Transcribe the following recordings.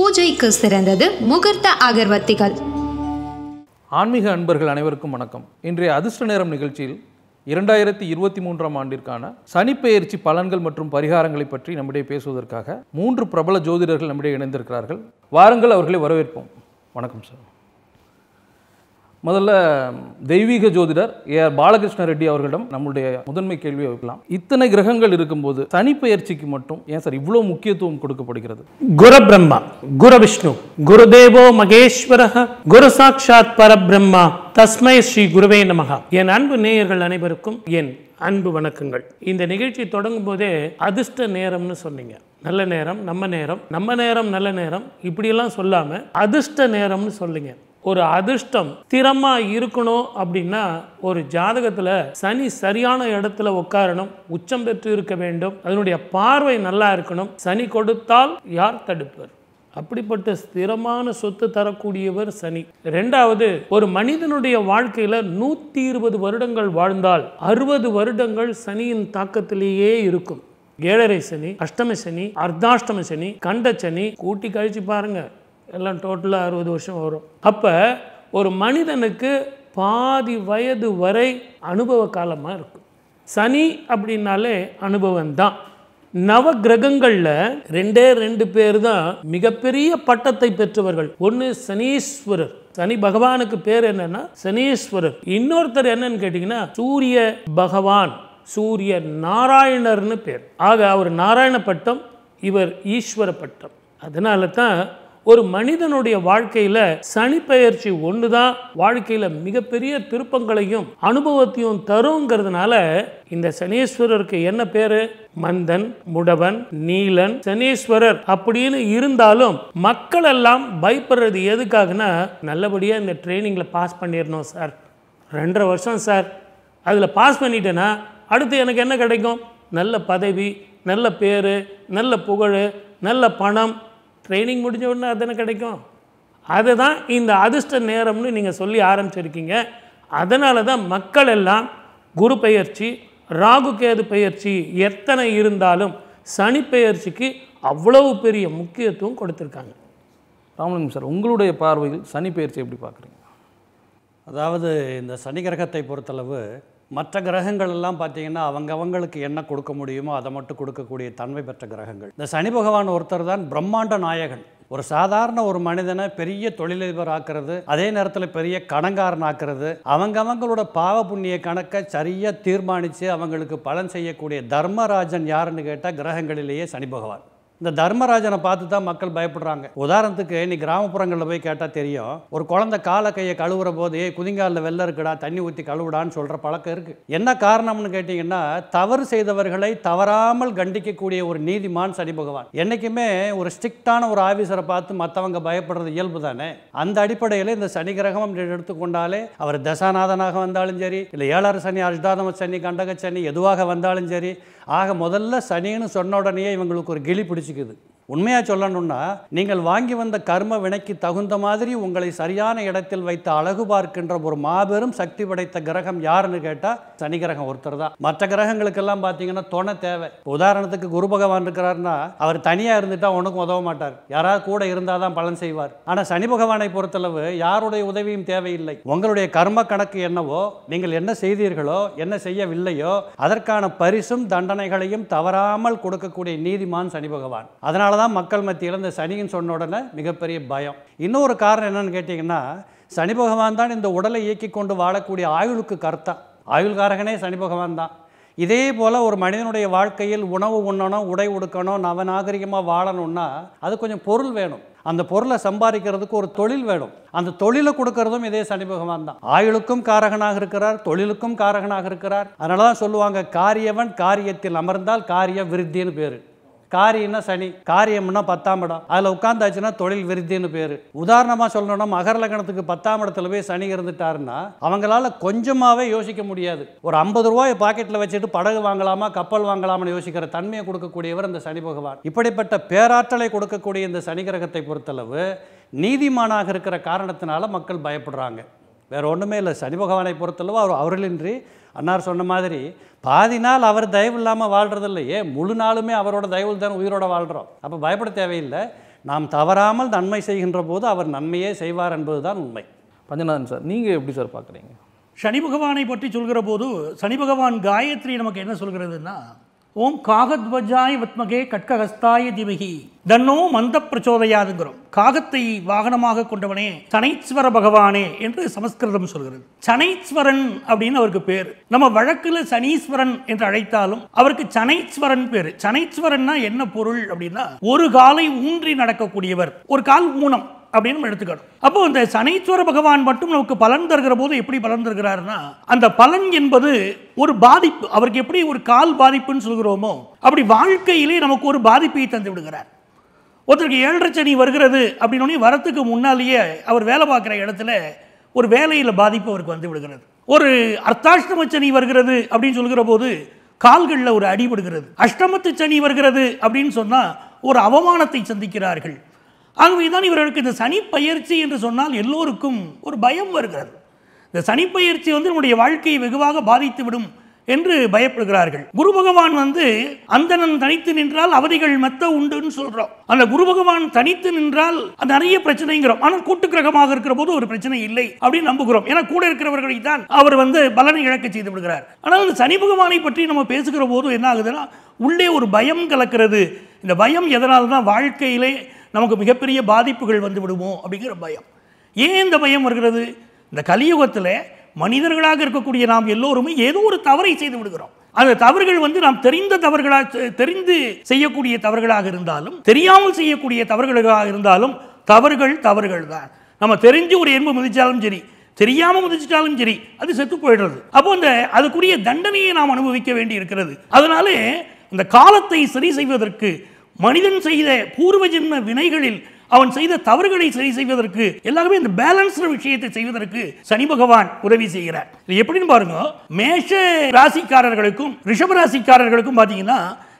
பூஜைக்கு சிறந்தது முகூர்த்த அகர்வத்திகள் ஆன்மீக அன்பர்கள் அனைவருக்கும் வணக்கம் இன்றைய அதிர்ஷ்ட நேரம் நிகழ்ச்சியில் இரண்டாயிரத்தி இருபத்தி மூன்றாம் ஆண்டிற்கான சனிப்பெயர்ச்சி பலன்கள் மற்றும் பரிகாரங்களை பற்றி நம்முடைய பேசுவதற்காக மூன்று பிரபல ஜோதிடர்கள் நம்முடைய இணைந்திருக்கிறார்கள் வாருங்கள் அவர்களை வரவேற்போம் வணக்கம் சார் முதல்ல தெய்வீக ஜோதிடர் ஏ பாலகிருஷ்ண ரெட்டி அவர்களிடம் நம்மளுடைய முதன்மை கேள்வியை வைக்கலாம் இத்தனை கிரகங்கள் இருக்கும்போது சனிப்பெயர்ச்சிக்கு மட்டும் ஏன் சார் இவ்வளோ முக்கியத்துவம் கொடுக்கப்படுகிறது குரு பிரம்மா குரு விஷ்ணு குரு தேவோ மகேஸ்வர குரு சாட்சாத் பிரம்மா தஸ்மை ஸ்ரீ குருவே நமகா என் அன்பு நேயர்கள் அனைவருக்கும் என் அன்பு வணக்கங்கள் இந்த நிகழ்ச்சி தொடங்கும் போதே அதிர்ஷ்ட நேரம்னு சொன்னீங்க நல்ல நேரம் நம்ம நேரம் நம்ம நேரம் நல்ல நேரம் இப்படியெல்லாம் சொல்லாமல் அதிர்ஷ்ட நேரம்னு சொல்லுங்க ஒரு அதிர்ஷ்டம் ஸ்திரமாக இருக்கணும் அப்படின்னா ஒரு ஜாதகத்தில் சனி சரியான இடத்துல உட்காரணும் உச்சம் பெற்று இருக்க வேண்டும் அதனுடைய பார்வை நல்லா இருக்கணும் சனி கொடுத்தால் யார் தடுப்பர் அப்படிப்பட்ட ஸ்திரமான சொத்து தரக்கூடியவர் சனி ரெண்டாவது ஒரு மனிதனுடைய வாழ்க்கையில் நூற்றி இருபது வருடங்கள் வாழ்ந்தால் அறுபது வருடங்கள் சனியின் தாக்கத்திலேயே இருக்கும் ஏழரை சனி அஷ்டம சனி அர்த்தாஷ்டம சனி கண்ட சனி கூட்டி கழிச்சு பாருங்கள் எல்லாம் டோட்டலாக அறுபது வருஷம் வரும் அப்போ ஒரு மனிதனுக்கு பாதி வயது வரை அனுபவ காலமாக இருக்கும் சனி அப்படின்னாலே அனுபவம் தான் நவ கிரகங்களில் ரெண்டே ரெண்டு பேர் தான் மிகப்பெரிய பட்டத்தை பெற்றவர்கள் ஒன்று சனீஸ்வரர் சனி பகவானுக்கு பேர் என்னன்னா சனீஸ்வரர் இன்னொருத்தர் என்னன்னு கேட்டிங்கன்னா சூரிய பகவான் சூரிய நாராயணர்னு பேர் ஆக அவர் நாராயண பட்டம் இவர் ஈஸ்வர பட்டம் அதனால தான் ஒரு மனிதனுடைய வாழ்க்கையில சனி பெயர்ச்சி ஒன்று தான் வாழ்க்கையில மிகப்பெரிய திருப்பங்களையும் அனுபவத்தையும் தருங்கிறதுனால இந்த சனீஸ்வரருக்கு என்ன பேரு மந்தன் முடவன் நீலன் சனீஸ்வரர் அப்படின்னு இருந்தாலும் மக்கள் எல்லாம் பயப்படுறது எதுக்காகனா நல்லபடியாக இந்த ட்ரைனிங்ல பாஸ் பண்ணிடணும் சார் ரெண்டரை வருஷம் சார் அதில் பாஸ் பண்ணிட்டேன்னா அடுத்து எனக்கு என்ன கிடைக்கும் நல்ல பதவி நல்ல பேர் நல்ல புகழ் நல்ல பணம் ட்ரைனிங் முடிஞ்ச உடனே அதுதானே கிடைக்கும் அதுதான் இந்த அதிர்ஷ்ட நேரம்னு நீங்கள் சொல்லி ஆரம்பிச்சிருக்கீங்க அதனால தான் மக்கள் எல்லாம் குரு பயிற்சி ராகு கேது பயிற்சி எத்தனை இருந்தாலும் சனி பயிற்சிக்கு அவ்வளவு பெரிய முக்கியத்துவம் கொடுத்துருக்காங்க ராமலிங்கம் சார் உங்களுடைய பார்வையில் சனி பயிற்சி எப்படி பார்க்குறீங்க அதாவது இந்த சனி கிரகத்தை பொறுத்தளவு மற்ற கிரகங்கள் எல்லாம் பார்த்தீங்கன்னா அவங்கவங்களுக்கு என்ன கொடுக்க முடியுமோ அதை மட்டும் கொடுக்கக்கூடிய தன்மை பெற்ற கிரகங்கள் இந்த சனி பகவான் ஒருத்தர் தான் பிரம்மாண்ட நாயகன் ஒரு சாதாரண ஒரு மனிதனை பெரிய தொழிலதிபர் ஆக்குறது அதே நேரத்தில் பெரிய கணங்காரன் ஆக்குறது அவங்கவங்களோட பாவ புண்ணிய கணக்கை சரியாக தீர்மானித்து அவங்களுக்கு பலன் செய்யக்கூடிய தர்மராஜன் யாருன்னு கேட்டால் கிரகங்களிலேயே சனி பகவான் இந்த தர்மராஜனை பார்த்து தான் மக்கள் பயப்படுறாங்க உதாரணத்துக்கு இன்னைக்கு கிராமப்புறங்களில் போய் கேட்டால் தெரியும் ஒரு குழந்தை காலை கையை கழுவுற போது ஏ குதிங்காலில் வெள்ளம் இருக்குடா தண்ணி ஊற்றி கழுவுடான்னு சொல்கிற பழக்கம் இருக்குது என்ன காரணம்னு கேட்டிங்கன்னா தவறு செய்தவர்களை தவறாமல் கண்டிக்கக்கூடிய ஒரு நீதிமான் சனி பகவான் என்றைக்குமே ஒரு ஸ்ட்ரிக்டான ஒரு ஆஃபீஸரை பார்த்து மற்றவங்க பயப்படுறது இயல்பு தானே அந்த அடிப்படையில் இந்த சனி கிரகம் எடுத்துக்கொண்டாலே அவர் தசாநாதனாக வந்தாலும் சரி இல்லை ஏழாறு சனி அஷ்டாதம சனி கண்டக சனி எதுவாக வந்தாலும் சரி ஆக முதல்ல சனின்னு சொன்ன உடனே இவங்களுக்கு ஒரு கிளி பிடிச்சிக்குது உண்மையாக சொல்லணும்னா நீங்கள் வாங்கி வந்த கர்ம வினைக்கு தகுந்த மாதிரி உங்களை சரியான இடத்தில் வைத்து அழகு பார்க்கின்ற ஒரு மாபெரும் சக்தி படைத்த கிரகம் யாருன்னு கேட்டால் சனி கிரகம் ஒருத்தர் தான் மற்ற கிரகங்களுக்கெல்லாம் பார்த்தீங்கன்னா துணை தேவை உதாரணத்துக்கு குரு பகவான் இருக்கிறாருன்னா அவர் தனியாக இருந்துட்டா உனக்கும் உதவ மாட்டார் யாராவது கூட இருந்தால் தான் பலன் செய்வார் ஆனால் சனி பகவானை பொறுத்தளவு யாருடைய உதவியும் தேவையில்லை உங்களுடைய கர்ம கணக்கு என்னவோ நீங்கள் என்ன செய்தீர்களோ என்ன செய்யவில்லையோ அதற்கான பரிசும் தண்டனைகளையும் தவறாமல் கொடுக்கக்கூடிய நீதிமான் சனி பகவான் அதனால தான் மக்கள் மத்தியில் இந்த சனின்னு சொன்ன உடனே மிகப்பெரிய பயம் இன்னொரு காரணம் என்னன்னு கேட்டிங்கன்னா சனி பகவான் தான் இந்த உடலை இயக்கி கொண்டு வாழக்கூடிய ஆயுளுக்கு கர்த்தா ஆயுள்காரகனே சனி பகவான் தான் இதே போல் ஒரு மனிதனுடைய வாழ்க்கையில் உணவு உண்ணணும் உடை உடுக்கணும் நவநாகரிகமாக வாழணும்னா அது கொஞ்சம் பொருள் வேணும் அந்த பொருளை சம்பாதிக்கிறதுக்கு ஒரு தொழில் வேணும் அந்த தொழிலை கொடுக்கறதும் இதே சனி பகவான் தான் ஆயுளுக்கும் காரகனாக இருக்கிறார் தொழிலுக்கும் காரகனாக இருக்கிறார் அதனால தான் சொல்லுவாங்க காரியவன் காரியத்தில் அமர்ந்தால் காரிய விருத்தின்னு பேர் காரியம்னா சனி காரியம்னா பத்தாம் இடம் அதில் உட்காந்தாச்சுன்னா தொழில் விருத்தின்னு பேர் உதாரணமாக சொல்லணும்னா மகர லக்னத்துக்கு பத்தாம் இடத்துல போய் சனி இருந்துட்டாருன்னா அவங்களால கொஞ்சமாகவே யோசிக்க முடியாது ஒரு ஐம்பது ரூபாய் பாக்கெட்டில் வச்சுட்டு படகு வாங்கலாமா கப்பல் வாங்கலாமான்னு யோசிக்கிற தன்மையை கொடுக்கக்கூடியவர் இந்த சனி பகவான் இப்படிப்பட்ட பேராற்றலை கொடுக்கக்கூடிய இந்த சனி கிரகத்தை பொறுத்தளவு நீதிமானாக இருக்கிற காரணத்தினால மக்கள் பயப்படுறாங்க வேற ஒன்றுமே இல்லை சனி பகவானை பொறுத்தளவு அவர் அவர்களின்றி அன்னார் சொன்ன மாதிரி பாதி நாள் அவர் தயவு இல்லாமல் வாழ்கிறதில்ல முழு நாளுமே அவரோட தயவு தான் உயிரோடு வாழ்கிறோம் அப்போ பயப்பட தேவையில்லை நாம் தவறாமல் நன்மை செய்கின்ற போது அவர் நன்மையே செய்வார் என்பது தான் உண்மை பஞ்சநாதன் சார் நீங்கள் எப்படி சார் பார்க்குறீங்க சனி பகவானை பற்றி சொல்கிற போது சனி பகவான் காயத்ரி நமக்கு என்ன சொல்கிறதுன்னா ஓம் காகத்வஜாய் வத்மகே கட்கஹஸ்தாய திமகி தன்னோ மந்த பிரச்சோதையாதுங்கிறோம் காகத்தை வாகனமாக கொண்டவனே சனைஸ்வர பகவானே என்று சமஸ்கிருதம் சொல்கிறது சனைஸ்வரன் அப்படின்னு அவருக்கு பேர் நம்ம வழக்கில் சனீஸ்வரன் என்று அழைத்தாலும் அவருக்கு சனைஸ்வரன் பேர் சனைஸ்வரன்னா என்ன பொருள் அப்படின்னா ஒரு காலை ஊன்றி நடக்கக்கூடியவர் ஒரு கால் ஊனம் அப்படின்னு நம்ம எடுத்துக்கணும் அப்போ இந்த சனீஸ்வர பகவான் மட்டும் நமக்கு பலன் தருகிற போது எப்படி பலன் தருகிறாருன்னா அந்த பலன் என்பது ஒரு பாதிப்பு அவருக்கு எப்படி ஒரு கால் பாதிப்புன்னு சொல்கிறோமோ அப்படி வாழ்க்கையிலே நமக்கு ஒரு பாதிப்பை தந்து விடுகிறார் ஒருத்தருக்கு ஏழரை சனி வருகிறது அப்படின்னோடனே வரத்துக்கு முன்னாலேயே அவர் வேலை பார்க்குற இடத்துல ஒரு வேலையில் பாதிப்பு அவருக்கு வந்து விடுகிறது ஒரு அர்த்தாஷ்டம சனி வருகிறது அப்படின்னு சொல்கிற போது கால்களில் ஒரு அடிபடுகிறது அஷ்டமத்து சனி வருகிறது அப்படின்னு சொன்னால் ஒரு அவமானத்தை சந்திக்கிறார்கள் ஆகவேதான் இவர்களுக்கு இந்த சனி பயிற்சி என்று சொன்னால் எல்லோருக்கும் ஒரு பயம் வருகிறது இந்த சனி பயிற்சி வந்து நம்முடைய வாழ்க்கையை வெகுவாக பாதித்துவிடும் என்று பயப்படுகிறார்கள் குரு பகவான் வந்து அந்தனன் தனித்து நின்றால் அவதிகள் மெத்த உண்டுன்னு சொல்கிறோம் அந்த குரு பகவான் தனித்து நின்றால் அது நிறைய பிரச்சனைங்கிறோம் ஆனால் கூட்டு கிரகமாக இருக்கிற போது ஒரு பிரச்சனை இல்லை அப்படின்னு நம்புகிறோம் ஏன்னா கூட இருக்கிறவர்களை தான் அவர் வந்து பலனை இழக்க செய்து விடுகிறார் ஆனால் அந்த சனி பகவானை பற்றி நம்ம பேசுகிற போது என்ன ஆகுதுன்னா உள்ளே ஒரு பயம் கலக்கிறது இந்த பயம் எதனால்தான் வாழ்க்கையிலே நமக்கு மிகப்பெரிய பாதிப்புகள் வந்து விடுமோ அப்படிங்கிற பயம் ஏன் இந்த பயம் வருகிறது இந்த கலியுகத்தில் மனிதர்களாக இருக்கக்கூடிய நாம் எல்லோருமே ஏதோ ஒரு தவறை செய்து விடுகிறோம் அந்த தவறுகள் வந்து நாம் தெரிந்த தவறுகளாக தெரிந்து செய்யக்கூடிய தவறுகளாக இருந்தாலும் தெரியாமல் செய்யக்கூடிய தவறுகளாக இருந்தாலும் தவறுகள் தவறுகள் தான் நம்ம தெரிஞ்சு ஒரு எண்பு மிதிச்சாலும் சரி தெரியாமல் மிதிச்சிட்டாலும் சரி அது செத்து போயிடுறது அப்போ அந்த அதுக்குரிய தண்டனையை நாம் அனுபவிக்க வேண்டி இருக்கிறது அதனாலே இந்த காலத்தை சரி செய்வதற்கு மனிதன் செய்த பூர்வ ஜென்ம வினைகளில் அவன் செய்த தவறுகளை சரி செய்வதற்கு எல்லாருமே இந்த பேலன்ஸ்டு விஷயத்தை செய்வதற்கு சனி பகவான் உதவி செய்கிறார் இது எப்படின்னு பாருங்க மேஷ ராசிக்காரர்களுக்கும் ரிஷப ராசிக்காரர்களுக்கும் பார்த்தீங்கன்னா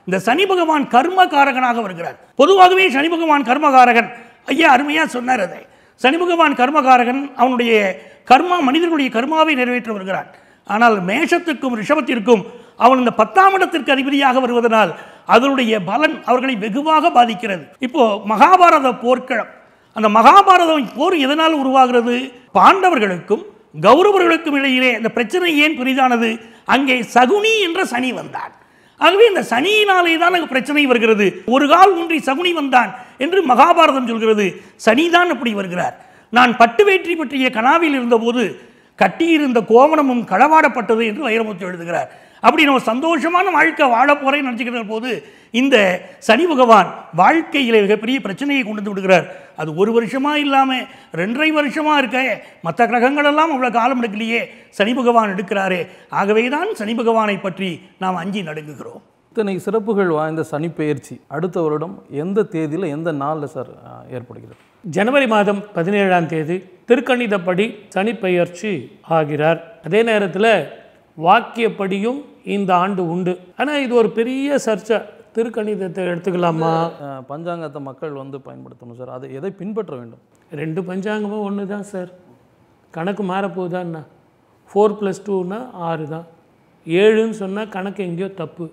இந்த சனி பகவான் கர்மகாரகனாக வருகிறார் பொதுவாகவே சனி பகவான் கர்மகாரகன் ஐயா அருமையாக சொன்னார் அதை சனி பகவான் கர்மகாரகன் அவனுடைய கர்மா மனிதர்களுடைய கர்மாவை நிறைவேற்றி வருகிறான் ஆனால் மேஷத்துக்கும் ரிஷபத்திற்கும் அவன் இந்த பத்தாம் இடத்திற்கு அதிபதியாக வருவதனால் அதனுடைய பலன் அவர்களை வெகுவாக பாதிக்கிறது இப்போ மகாபாரத போர்க்களம் அந்த மகாபாரத போர் எதனால் உருவாகிறது பாண்டவர்களுக்கும் கௌரவர்களுக்கும் இடையிலே அந்த பிரச்சனை ஏன் பெரிதானது அங்கே சகுனி என்ற சனி வந்தான் ஆகவே இந்த சனியினாலே தான் அங்கே பிரச்சனை வருகிறது ஒரு கால் ஒன்றி சகுனி வந்தான் என்று மகாபாரதம் சொல்கிறது சனிதான் அப்படி வருகிறார் நான் பட்டு வேற்றி பற்றிய கனாவில் இருந்தபோது கட்டியிருந்த கோவணமும் களவாடப்பட்டது என்று வைரமுத்து எழுதுகிறார் அப்படி நம்ம சந்தோஷமான வாழ்க்கை வாழ போகிறேன்னு நினச்சிக்கிற போது இந்த சனி பகவான் வாழ்க்கையில் மிகப்பெரிய பிரச்சனையை கொண்டு வந்து விடுகிறார் அது ஒரு வருஷமாக இல்லாமல் ரெண்டரை வருஷமாக இருக்க மற்ற கிரகங்களெல்லாம் அவ்வளோ காலம் எடுக்கலையே சனி பகவான் எடுக்கிறாரே ஆகவே தான் சனி பகவானை பற்றி நாம் அஞ்சி நடுங்குகிறோம் இத்தனை சிறப்புகள் வாய்ந்த சனி அடுத்த வருடம் எந்த தேதியில் எந்த நாளில் சார் ஏற்படுகிறது ஜனவரி மாதம் பதினேழாம் தேதி திருக்கணிதப்படி சனி ஆகிறார் அதே நேரத்தில் வாக்கியப்படியும் இந்த ஆண்டு உண்டு ஆனால் இது ஒரு பெரிய சர்ச்சை திருக்கணிதத்தை எடுத்துக்கலாமா பஞ்சாங்கத்தை மக்கள் வந்து பயன்படுத்தணும் சார் அது எதை பின்பற்ற வேண்டும் ரெண்டு பஞ்சாங்கமும் ஒன்று தான் சார் கணக்கு என்ன ஃபோர் ப்ளஸ் டூன்னா ஆறு தான் ஏழுன்னு சொன்னால் கணக்கு எங்கேயோ தப்பு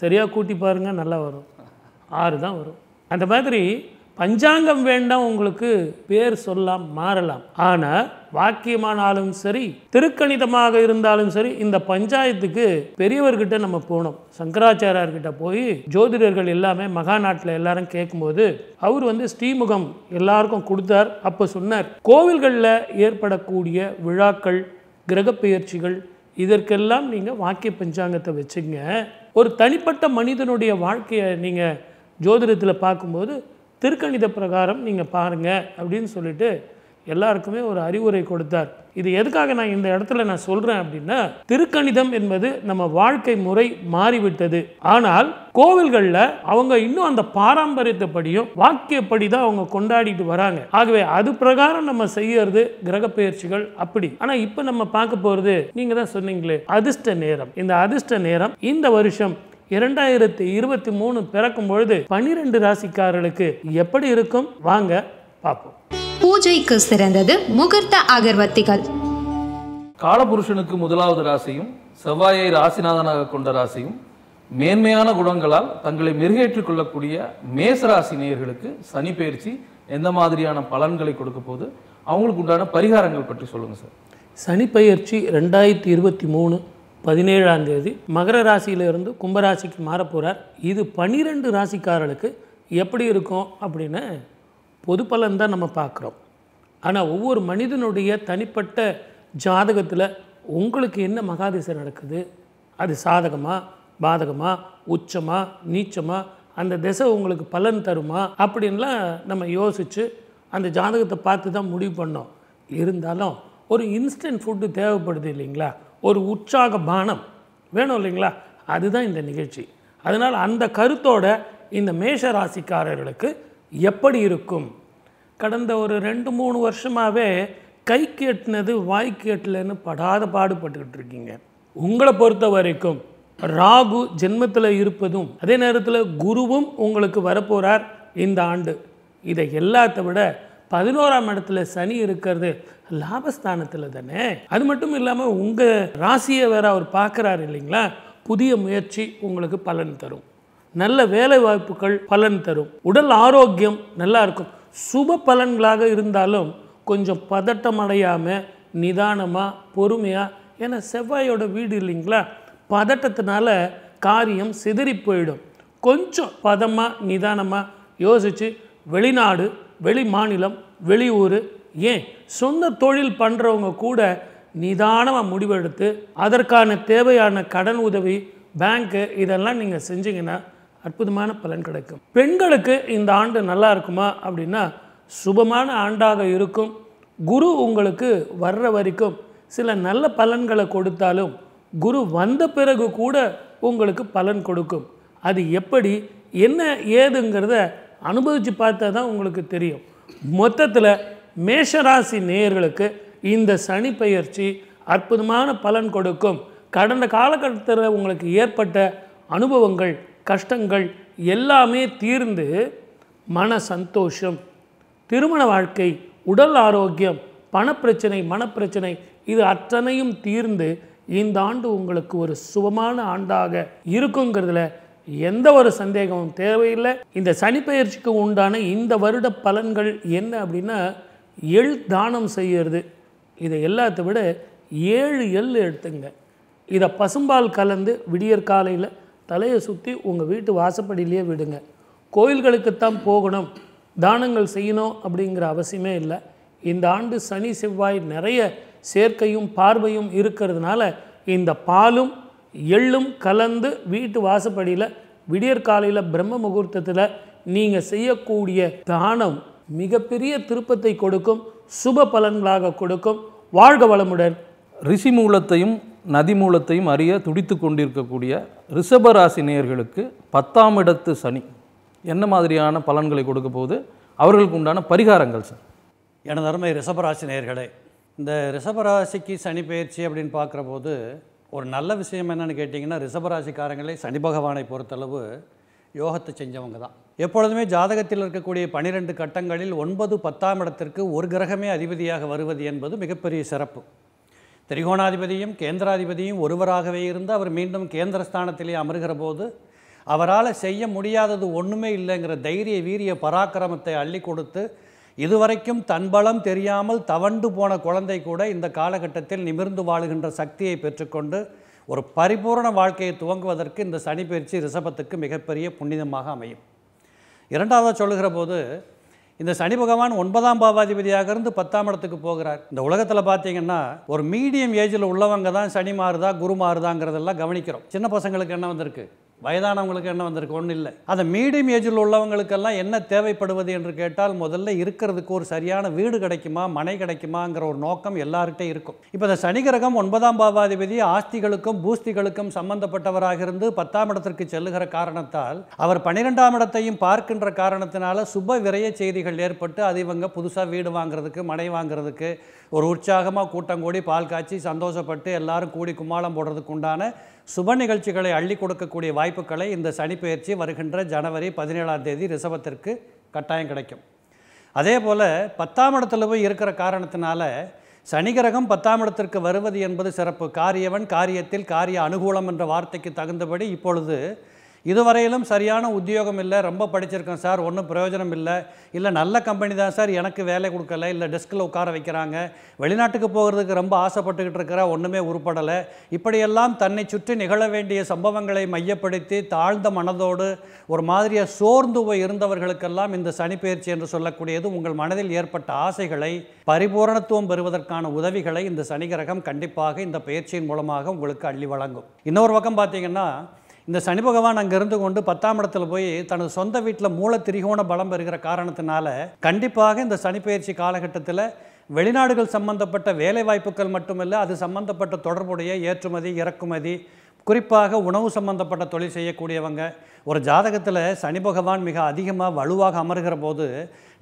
சரியாக கூட்டி பாருங்கள் நல்லா வரும் ஆறு தான் வரும் அந்த மாதிரி பஞ்சாங்கம் வேண்டாம் உங்களுக்கு பேர் சொல்லாம் மாறலாம் ஆனால் வாக்கியமானாலும் சரி திருக்கணிதமாக இருந்தாலும் சரி இந்த பஞ்சாயத்துக்கு பெரியவர்கிட்ட நம்ம போனோம் சங்கராச்சாரியார்கிட்ட போய் ஜோதிடர்கள் எல்லாமே மகா நாட்டில் எல்லாரும் கேட்கும்போது அவர் வந்து ஸ்ரீமுகம் எல்லாருக்கும் கொடுத்தார் அப்போ சொன்னார் கோவில்களில் ஏற்படக்கூடிய விழாக்கள் கிரகப்பெயர்ச்சிகள் இதற்கெல்லாம் நீங்கள் வாக்கிய பஞ்சாங்கத்தை வச்சுங்க ஒரு தனிப்பட்ட மனிதனுடைய வாழ்க்கையை நீங்கள் ஜோதிடத்தில் பார்க்கும்போது திருக்கணித பிரகாரம் நீங்கள் பாருங்கள் அப்படின்னு சொல்லிட்டு எல்லாருக்குமே ஒரு அறிவுரை கொடுத்தார் இது எதுக்காக நான் இந்த இடத்துல நான் சொல்கிறேன் அப்படின்னா திருக்கணிதம் என்பது நம்ம வாழ்க்கை முறை மாறிவிட்டது ஆனால் கோவில்களில் அவங்க இன்னும் அந்த பாரம்பரியத்தைப்படியும் வாக்கியப்படி தான் அவங்க கொண்டாடிட்டு வராங்க ஆகவே அது பிரகாரம் நம்ம செய்யறது கிரக பயிற்சிகள் அப்படி ஆனால் இப்போ நம்ம பார்க்க போகிறது நீங்கள் தான் சொன்னீங்களே அதிர்ஷ்ட நேரம் இந்த அதிர்ஷ்ட நேரம் இந்த வருஷம் இரண்டாயிரத்தி இருபத்தி மூணு பிறக்கும் பொழுது பனிரெண்டு ராசிக்காரர்களுக்கு எப்படி இருக்கும் வாங்க பார்ப்போம் பூஜைக்கு சிறந்தது முகூர்த்த அகர்வத்திகள் காலபுருஷனுக்கு முதலாவது ராசியும் செவ்வாயை ராசிநாதனாக கொண்ட ராசியும் மேன்மையான குணங்களால் தங்களை மெருகேற்றிக் கொள்ளக்கூடிய மேசராசி நேயர்களுக்கு சனி பயிற்சி எந்த மாதிரியான பலன்களை கொடுக்க போது அவங்களுக்கு உண்டான பரிகாரங்கள் பற்றி சொல்லுங்க சார் சனி பயிற்சி ரெண்டாயிரத்தி இருபத்தி மூணு பதினேழாம் தேதி மகர ராசியிலிருந்து கும்பராசிக்கு மாறப்போகிறார் இது பனிரெண்டு ராசிக்காரர்களுக்கு எப்படி இருக்கும் அப்படின்னு பொது பலன் தான் நம்ம பார்க்குறோம் ஆனால் ஒவ்வொரு மனிதனுடைய தனிப்பட்ட ஜாதகத்தில் உங்களுக்கு என்ன மகாதிசை நடக்குது அது சாதகமாக பாதகமாக உச்சமாக நீச்சமாக அந்த திசை உங்களுக்கு பலன் தருமா அப்படின்லாம் நம்ம யோசித்து அந்த ஜாதகத்தை பார்த்து தான் முடிவு பண்ணோம் இருந்தாலும் ஒரு இன்ஸ்டன்ட் ஃபுட்டு தேவைப்படுது இல்லைங்களா ஒரு உற்சாக பானம் வேணும் இல்லைங்களா அதுதான் இந்த நிகழ்ச்சி அதனால் அந்த கருத்தோட இந்த மேஷ ராசிக்காரர்களுக்கு எப்படி இருக்கும் கடந்த ஒரு ரெண்டு மூணு வருஷமாகவே கை கேட்டினது வாய் கேட்டலன்னு படாத பாடுபட்டுக்கிட்டு இருக்கீங்க உங்களை பொறுத்த வரைக்கும் ராகு ஜென்மத்தில் இருப்பதும் அதே நேரத்தில் குருவும் உங்களுக்கு வரப்போகிறார் இந்த ஆண்டு இதை எல்லாத்த விட பதினோராம் இடத்துல சனி இருக்கிறது லாபஸ்தானத்தில் தானே அது மட்டும் இல்லாமல் உங்கள் ராசியை வேற அவர் பார்க்குறாரு இல்லைங்களா புதிய முயற்சி உங்களுக்கு பலன் தரும் நல்ல வேலை வாய்ப்புகள் பலன் தரும் உடல் ஆரோக்கியம் நல்லா இருக்கும் சுப பலன்களாக இருந்தாலும் கொஞ்சம் பதட்டம் அடையாமல் நிதானமாக பொறுமையாக ஏன்னா செவ்வாயோட வீடு இல்லைங்களா பதட்டத்தினால காரியம் சிதறி போயிடும் கொஞ்சம் பதமாக நிதானமாக யோசித்து வெளிநாடு வெளி மாநிலம் வெளியூர் ஏன் சொந்த தொழில் பண்ணுறவங்க கூட நிதானமாக முடிவெடுத்து அதற்கான தேவையான கடன் உதவி பேங்க்கு இதெல்லாம் நீங்கள் செஞ்சீங்கன்னா அற்புதமான பலன் கிடைக்கும் பெண்களுக்கு இந்த ஆண்டு நல்லா இருக்குமா அப்படின்னா சுபமான ஆண்டாக இருக்கும் குரு உங்களுக்கு வர்ற வரைக்கும் சில நல்ல பலன்களை கொடுத்தாலும் குரு வந்த பிறகு கூட உங்களுக்கு பலன் கொடுக்கும் அது எப்படி என்ன ஏதுங்கிறத அனுபவித்து பார்த்தா தான் உங்களுக்கு தெரியும் மொத்தத்தில் மேஷராசி நேயர்களுக்கு இந்த சனி பயிற்சி அற்புதமான பலன் கொடுக்கும் கடந்த காலகட்டத்தில் உங்களுக்கு ஏற்பட்ட அனுபவங்கள் கஷ்டங்கள் எல்லாமே தீர்ந்து மன சந்தோஷம் திருமண வாழ்க்கை உடல் ஆரோக்கியம் பணப்பிரச்சனை மனப்பிரச்சனை இது அத்தனையும் தீர்ந்து இந்த ஆண்டு உங்களுக்கு ஒரு சுபமான ஆண்டாக இருக்குங்கிறதுல எந்த ஒரு சந்தேகமும் தேவையில்லை இந்த சனிப்பெயர்ச்சிக்கு உண்டான இந்த வருட பலன்கள் என்ன அப்படின்னா எள் தானம் செய்கிறது இதை எல்லாத்த விட ஏழு எள் எடுத்துங்க இதை பசும்பால் கலந்து விடியற் காலையில் தலையை சுற்றி உங்கள் வீட்டு வாசப்படியிலேயே விடுங்க கோயில்களுக்குத்தான் போகணும் தானங்கள் செய்யணும் அப்படிங்கிற அவசியமே இல்லை இந்த ஆண்டு சனி செவ்வாய் நிறைய சேர்க்கையும் பார்வையும் இருக்கிறதுனால இந்த பாலும் எள்ளும் கலந்து வீட்டு வாசப்படியில் விடியற்காலையில் பிரம்ம முகூர்த்தத்தில் நீங்கள் செய்யக்கூடிய தானம் மிகப்பெரிய திருப்பத்தை கொடுக்கும் சுப பலன்களாக கொடுக்கும் வாழ்க வளமுடன் ரிஷி மூலத்தையும் நதி மூலத்தையும் அறிய துடித்து கொண்டிருக்கக்கூடிய ரிஷபராசி நேர்களுக்கு பத்தாம் இடத்து சனி என்ன மாதிரியான பலன்களை கொடுக்க போது அவர்களுக்கு உண்டான பரிகாரங்கள் சார் எனது அருமை ரிஷபராசி நேர்களே இந்த ரிஷபராசிக்கு சனி பயிற்சி அப்படின்னு பார்க்குற போது ஒரு நல்ல விஷயம் என்னென்னு கேட்டிங்கன்னா ரிஷபராசிக்காரங்களே சனி பகவானை பொறுத்தளவு யோகத்தை செஞ்சவங்க தான் எப்பொழுதுமே ஜாதகத்தில் இருக்கக்கூடிய பனிரெண்டு கட்டங்களில் ஒன்பது பத்தாம் இடத்திற்கு ஒரு கிரகமே அதிபதியாக வருவது என்பது மிகப்பெரிய சிறப்பு திரிகோணாதிபதியும் கேந்திராதிபதியும் ஒருவராகவே இருந்து அவர் மீண்டும் கேந்திரஸ்தானத்திலே அமர்கிற போது அவரால் செய்ய முடியாதது ஒன்றுமே இல்லைங்கிற தைரிய வீரிய பராக்கிரமத்தை அள்ளி கொடுத்து இதுவரைக்கும் தன்பலம் தெரியாமல் தவண்டு போன குழந்தை கூட இந்த காலகட்டத்தில் நிமிர்ந்து வாழுகின்ற சக்தியை பெற்றுக்கொண்டு ஒரு பரிபூர்ண வாழ்க்கையை துவங்குவதற்கு இந்த சனி பயிற்சி ரிஷபத்துக்கு மிகப்பெரிய புண்ணிதமாக அமையும் இரண்டாவதாக சொல்லுகிற போது இந்த சனி பகவான் ஒன்பதாம் பாவாதிபதியாக இருந்து பத்தாம் இடத்துக்கு போகிறார் இந்த உலகத்தில் பார்த்தீங்கன்னா ஒரு மீடியம் ஏஜில் உள்ளவங்க தான் சனி மாறுதா குரு மாறுதாங்கிறதெல்லாம் கவனிக்கிறோம் சின்ன பசங்களுக்கு என்ன வந்திருக்கு வயதானவங்களுக்கு என்ன வந்திருக்கு ஒன்றும் இல்லை அந்த மீடியம் ஏஜில் உள்ளவங்களுக்கெல்லாம் என்ன தேவைப்படுவது என்று கேட்டால் முதல்ல இருக்கிறதுக்கு ஒரு சரியான வீடு கிடைக்குமா மனை கிடைக்குமாங்கிற ஒரு நோக்கம் எல்லாருக்கிட்டே இருக்கும் இப்போ இந்த சனி கிரகம் ஒன்பதாம் பாவாதிபதி ஆஸ்திகளுக்கும் பூஸ்திகளுக்கும் சம்பந்தப்பட்டவராக இருந்து பத்தாம் இடத்திற்கு செல்லுகிற காரணத்தால் அவர் பன்னிரெண்டாம் இடத்தையும் பார்க்கின்ற காரணத்தினால சுப விரய செய்திகள் ஏற்பட்டு அது இவங்க புதுசாக வீடு வாங்குறதுக்கு மனை வாங்குறதுக்கு ஒரு உற்சாகமாக கூட்டம் கூடி பால் காய்ச்சி சந்தோஷப்பட்டு எல்லாரும் கூடி கும்மாளம் போடுறதுக்கு உண்டான சுப நிகழ்ச்சிகளை அள்ளி கொடுக்கக்கூடிய வாய்ப்புகளை இந்த சனிப்பெயர்ச்சி வருகின்ற ஜனவரி பதினேழாம் தேதி ரிசபத்திற்கு கட்டாயம் கிடைக்கும் அதே போல் பத்தாம் இடத்துல போய் இருக்கிற காரணத்தினால சனி கிரகம் பத்தாம் இடத்திற்கு வருவது என்பது சிறப்பு காரியவன் காரியத்தில் காரிய அனுகூலம் என்ற வார்த்தைக்கு தகுந்தபடி இப்பொழுது இதுவரையிலும் சரியான உத்தியோகம் இல்லை ரொம்ப படிச்சிருக்கேன் சார் ஒன்றும் பிரயோஜனம் இல்லை இல்லை நல்ல கம்பெனி தான் சார் எனக்கு வேலை கொடுக்கல இல்லை டெஸ்கில் உட்கார வைக்கிறாங்க வெளிநாட்டுக்கு போகிறதுக்கு ரொம்ப ஆசைப்பட்டுக்கிட்டு இருக்கிற ஒன்றுமே உருப்படலை இப்படியெல்லாம் தன்னை சுற்றி நிகழ வேண்டிய சம்பவங்களை மையப்படுத்தி தாழ்ந்த மனதோடு ஒரு மாதிரியாக சோர்ந்து போய் இருந்தவர்களுக்கெல்லாம் இந்த சனிப்பெயர்ச்சி என்று சொல்லக்கூடியது உங்கள் மனதில் ஏற்பட்ட ஆசைகளை பரிபூரணத்துவம் பெறுவதற்கான உதவிகளை இந்த சனி கிரகம் கண்டிப்பாக இந்த பயிற்சியின் மூலமாக உங்களுக்கு அள்ளி வழங்கும் இன்னொரு பக்கம் பார்த்தீங்கன்னா இந்த சனி பகவான் அங்கே இருந்து கொண்டு பத்தாம் இடத்துல போய் தனது சொந்த வீட்டில் மூல திரிகோண பலம் பெறுகிற காரணத்தினால கண்டிப்பாக இந்த சனிப்பயிற்சி காலகட்டத்தில் வெளிநாடுகள் சம்பந்தப்பட்ட வேலை வாய்ப்புகள் மட்டுமில்லை அது சம்பந்தப்பட்ட தொடர்புடைய ஏற்றுமதி இறக்குமதி குறிப்பாக உணவு சம்பந்தப்பட்ட தொழில் செய்யக்கூடியவங்க ஒரு ஜாதகத்தில் சனி பகவான் மிக அதிகமாக வலுவாக அமர்கிற போது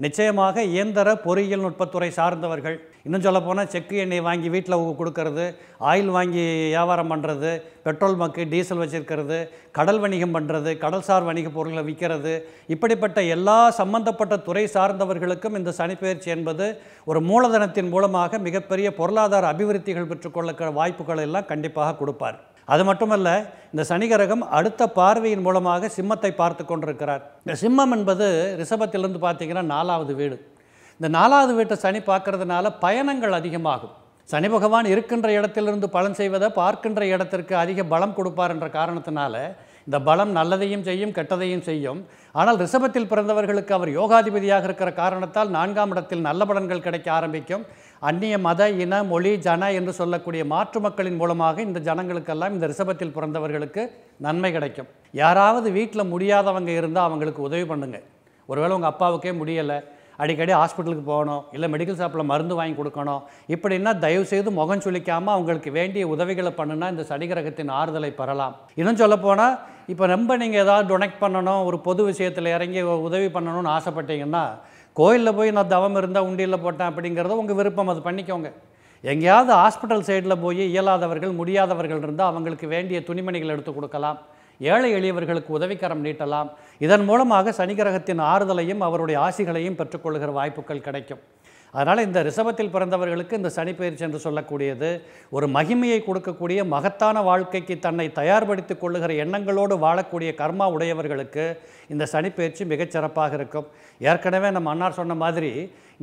நிச்சயமாக இயந்திர பொறியியல் நுட்பத்துறை சார்ந்தவர்கள் இன்னும் போனால் செக்கு எண்ணெய் வாங்கி வீட்டில் கொடுக்கறது ஆயில் வாங்கி வியாபாரம் பண்ணுறது பெட்ரோல் மக்கு டீசல் வச்சுருக்கிறது கடல் வணிகம் பண்ணுறது கடல்சார் வணிக பொருட்களை விற்கிறது இப்படிப்பட்ட எல்லா சம்பந்தப்பட்ட துறை சார்ந்தவர்களுக்கும் இந்த சனிப்பெயர்ச்சி என்பது ஒரு மூலதனத்தின் மூலமாக மிகப்பெரிய பொருளாதார அபிவிருத்திகள் பெற்றுக்கொள்ள வாய்ப்புகள் எல்லாம் கண்டிப்பாக கொடுப்பார் அது மட்டுமல்ல இந்த சனிகரகம் அடுத்த பார்வையின் மூலமாக சிம்மத்தை பார்த்து கொண்டிருக்கிறார் இந்த சிம்மம் என்பது ரிஷபத்திலிருந்து பார்த்தீங்கன்னா நாலாவது வீடு இந்த நாலாவது வீட்டை சனி பார்க்கறதுனால பயணங்கள் அதிகமாகும் சனி பகவான் இருக்கின்ற இடத்திலிருந்து பலன் செய்வதை பார்க்கின்ற இடத்திற்கு அதிக பலம் கொடுப்பார் என்ற காரணத்தினால இந்த பலம் நல்லதையும் செய்யும் கெட்டதையும் செய்யும் ஆனால் ரிஷபத்தில் பிறந்தவர்களுக்கு அவர் யோகாதிபதியாக இருக்கிற காரணத்தால் நான்காம் இடத்தில் நல்ல பலன்கள் கிடைக்க ஆரம்பிக்கும் அந்நிய மத இன மொழி ஜன என்று சொல்லக்கூடிய மாற்று மக்களின் மூலமாக இந்த ஜனங்களுக்கெல்லாம் இந்த ரிஷபத்தில் பிறந்தவர்களுக்கு நன்மை கிடைக்கும் யாராவது வீட்டில் முடியாதவங்க இருந்தால் அவங்களுக்கு உதவி பண்ணுங்கள் ஒருவேளை உங்கள் அப்பாவுக்கே முடியலை அடிக்கடி ஹாஸ்பிட்டலுக்கு போகணும் இல்லை மெடிக்கல் ஷாப்பில் மருந்து வாங்கி கொடுக்கணும் இப்படின்னா தயவுசெய்து முகம் சுழிக்காமல் அவங்களுக்கு வேண்டிய உதவிகளை பண்ணுனா இந்த சனி கிரகத்தின் ஆறுதலை பெறலாம் இன்னும் சொல்லப்போனால் இப்போ ரொம்ப நீங்கள் ஏதாவது டொனெக்ட் பண்ணணும் ஒரு பொது விஷயத்தில் இறங்கி உதவி பண்ணணும்னு ஆசைப்பட்டீங்கன்னா கோயிலில் போய் நான் தவம் இருந்தால் உண்டியில் போட்டேன் அப்படிங்கிறத உங்கள் விருப்பம் அது பண்ணிக்கோங்க எங்கேயாவது ஹாஸ்பிட்டல் சைடில் போய் இயலாதவர்கள் முடியாதவர்கள் இருந்தால் அவங்களுக்கு வேண்டிய துணிமணிகள் எடுத்து கொடுக்கலாம் ஏழை எளியவர்களுக்கு உதவிக்கரம் நீட்டலாம் இதன் மூலமாக சனி கிரகத்தின் ஆறுதலையும் அவருடைய ஆசிகளையும் பெற்றுக்கொள்கிற வாய்ப்புகள் கிடைக்கும் அதனால் இந்த ரிஷபத்தில் பிறந்தவர்களுக்கு இந்த சனிப்பெயர்ச்சி என்று சொல்லக்கூடியது ஒரு மகிமையை கொடுக்கக்கூடிய மகத்தான வாழ்க்கைக்கு தன்னை தயார்படுத்தி கொள்ளுகிற எண்ணங்களோடு வாழக்கூடிய கர்மா உடையவர்களுக்கு இந்த சனிப்பெயர்ச்சி மிகச்சிறப்பாக இருக்கும் ஏற்கனவே நம்ம அன்னார் சொன்ன மாதிரி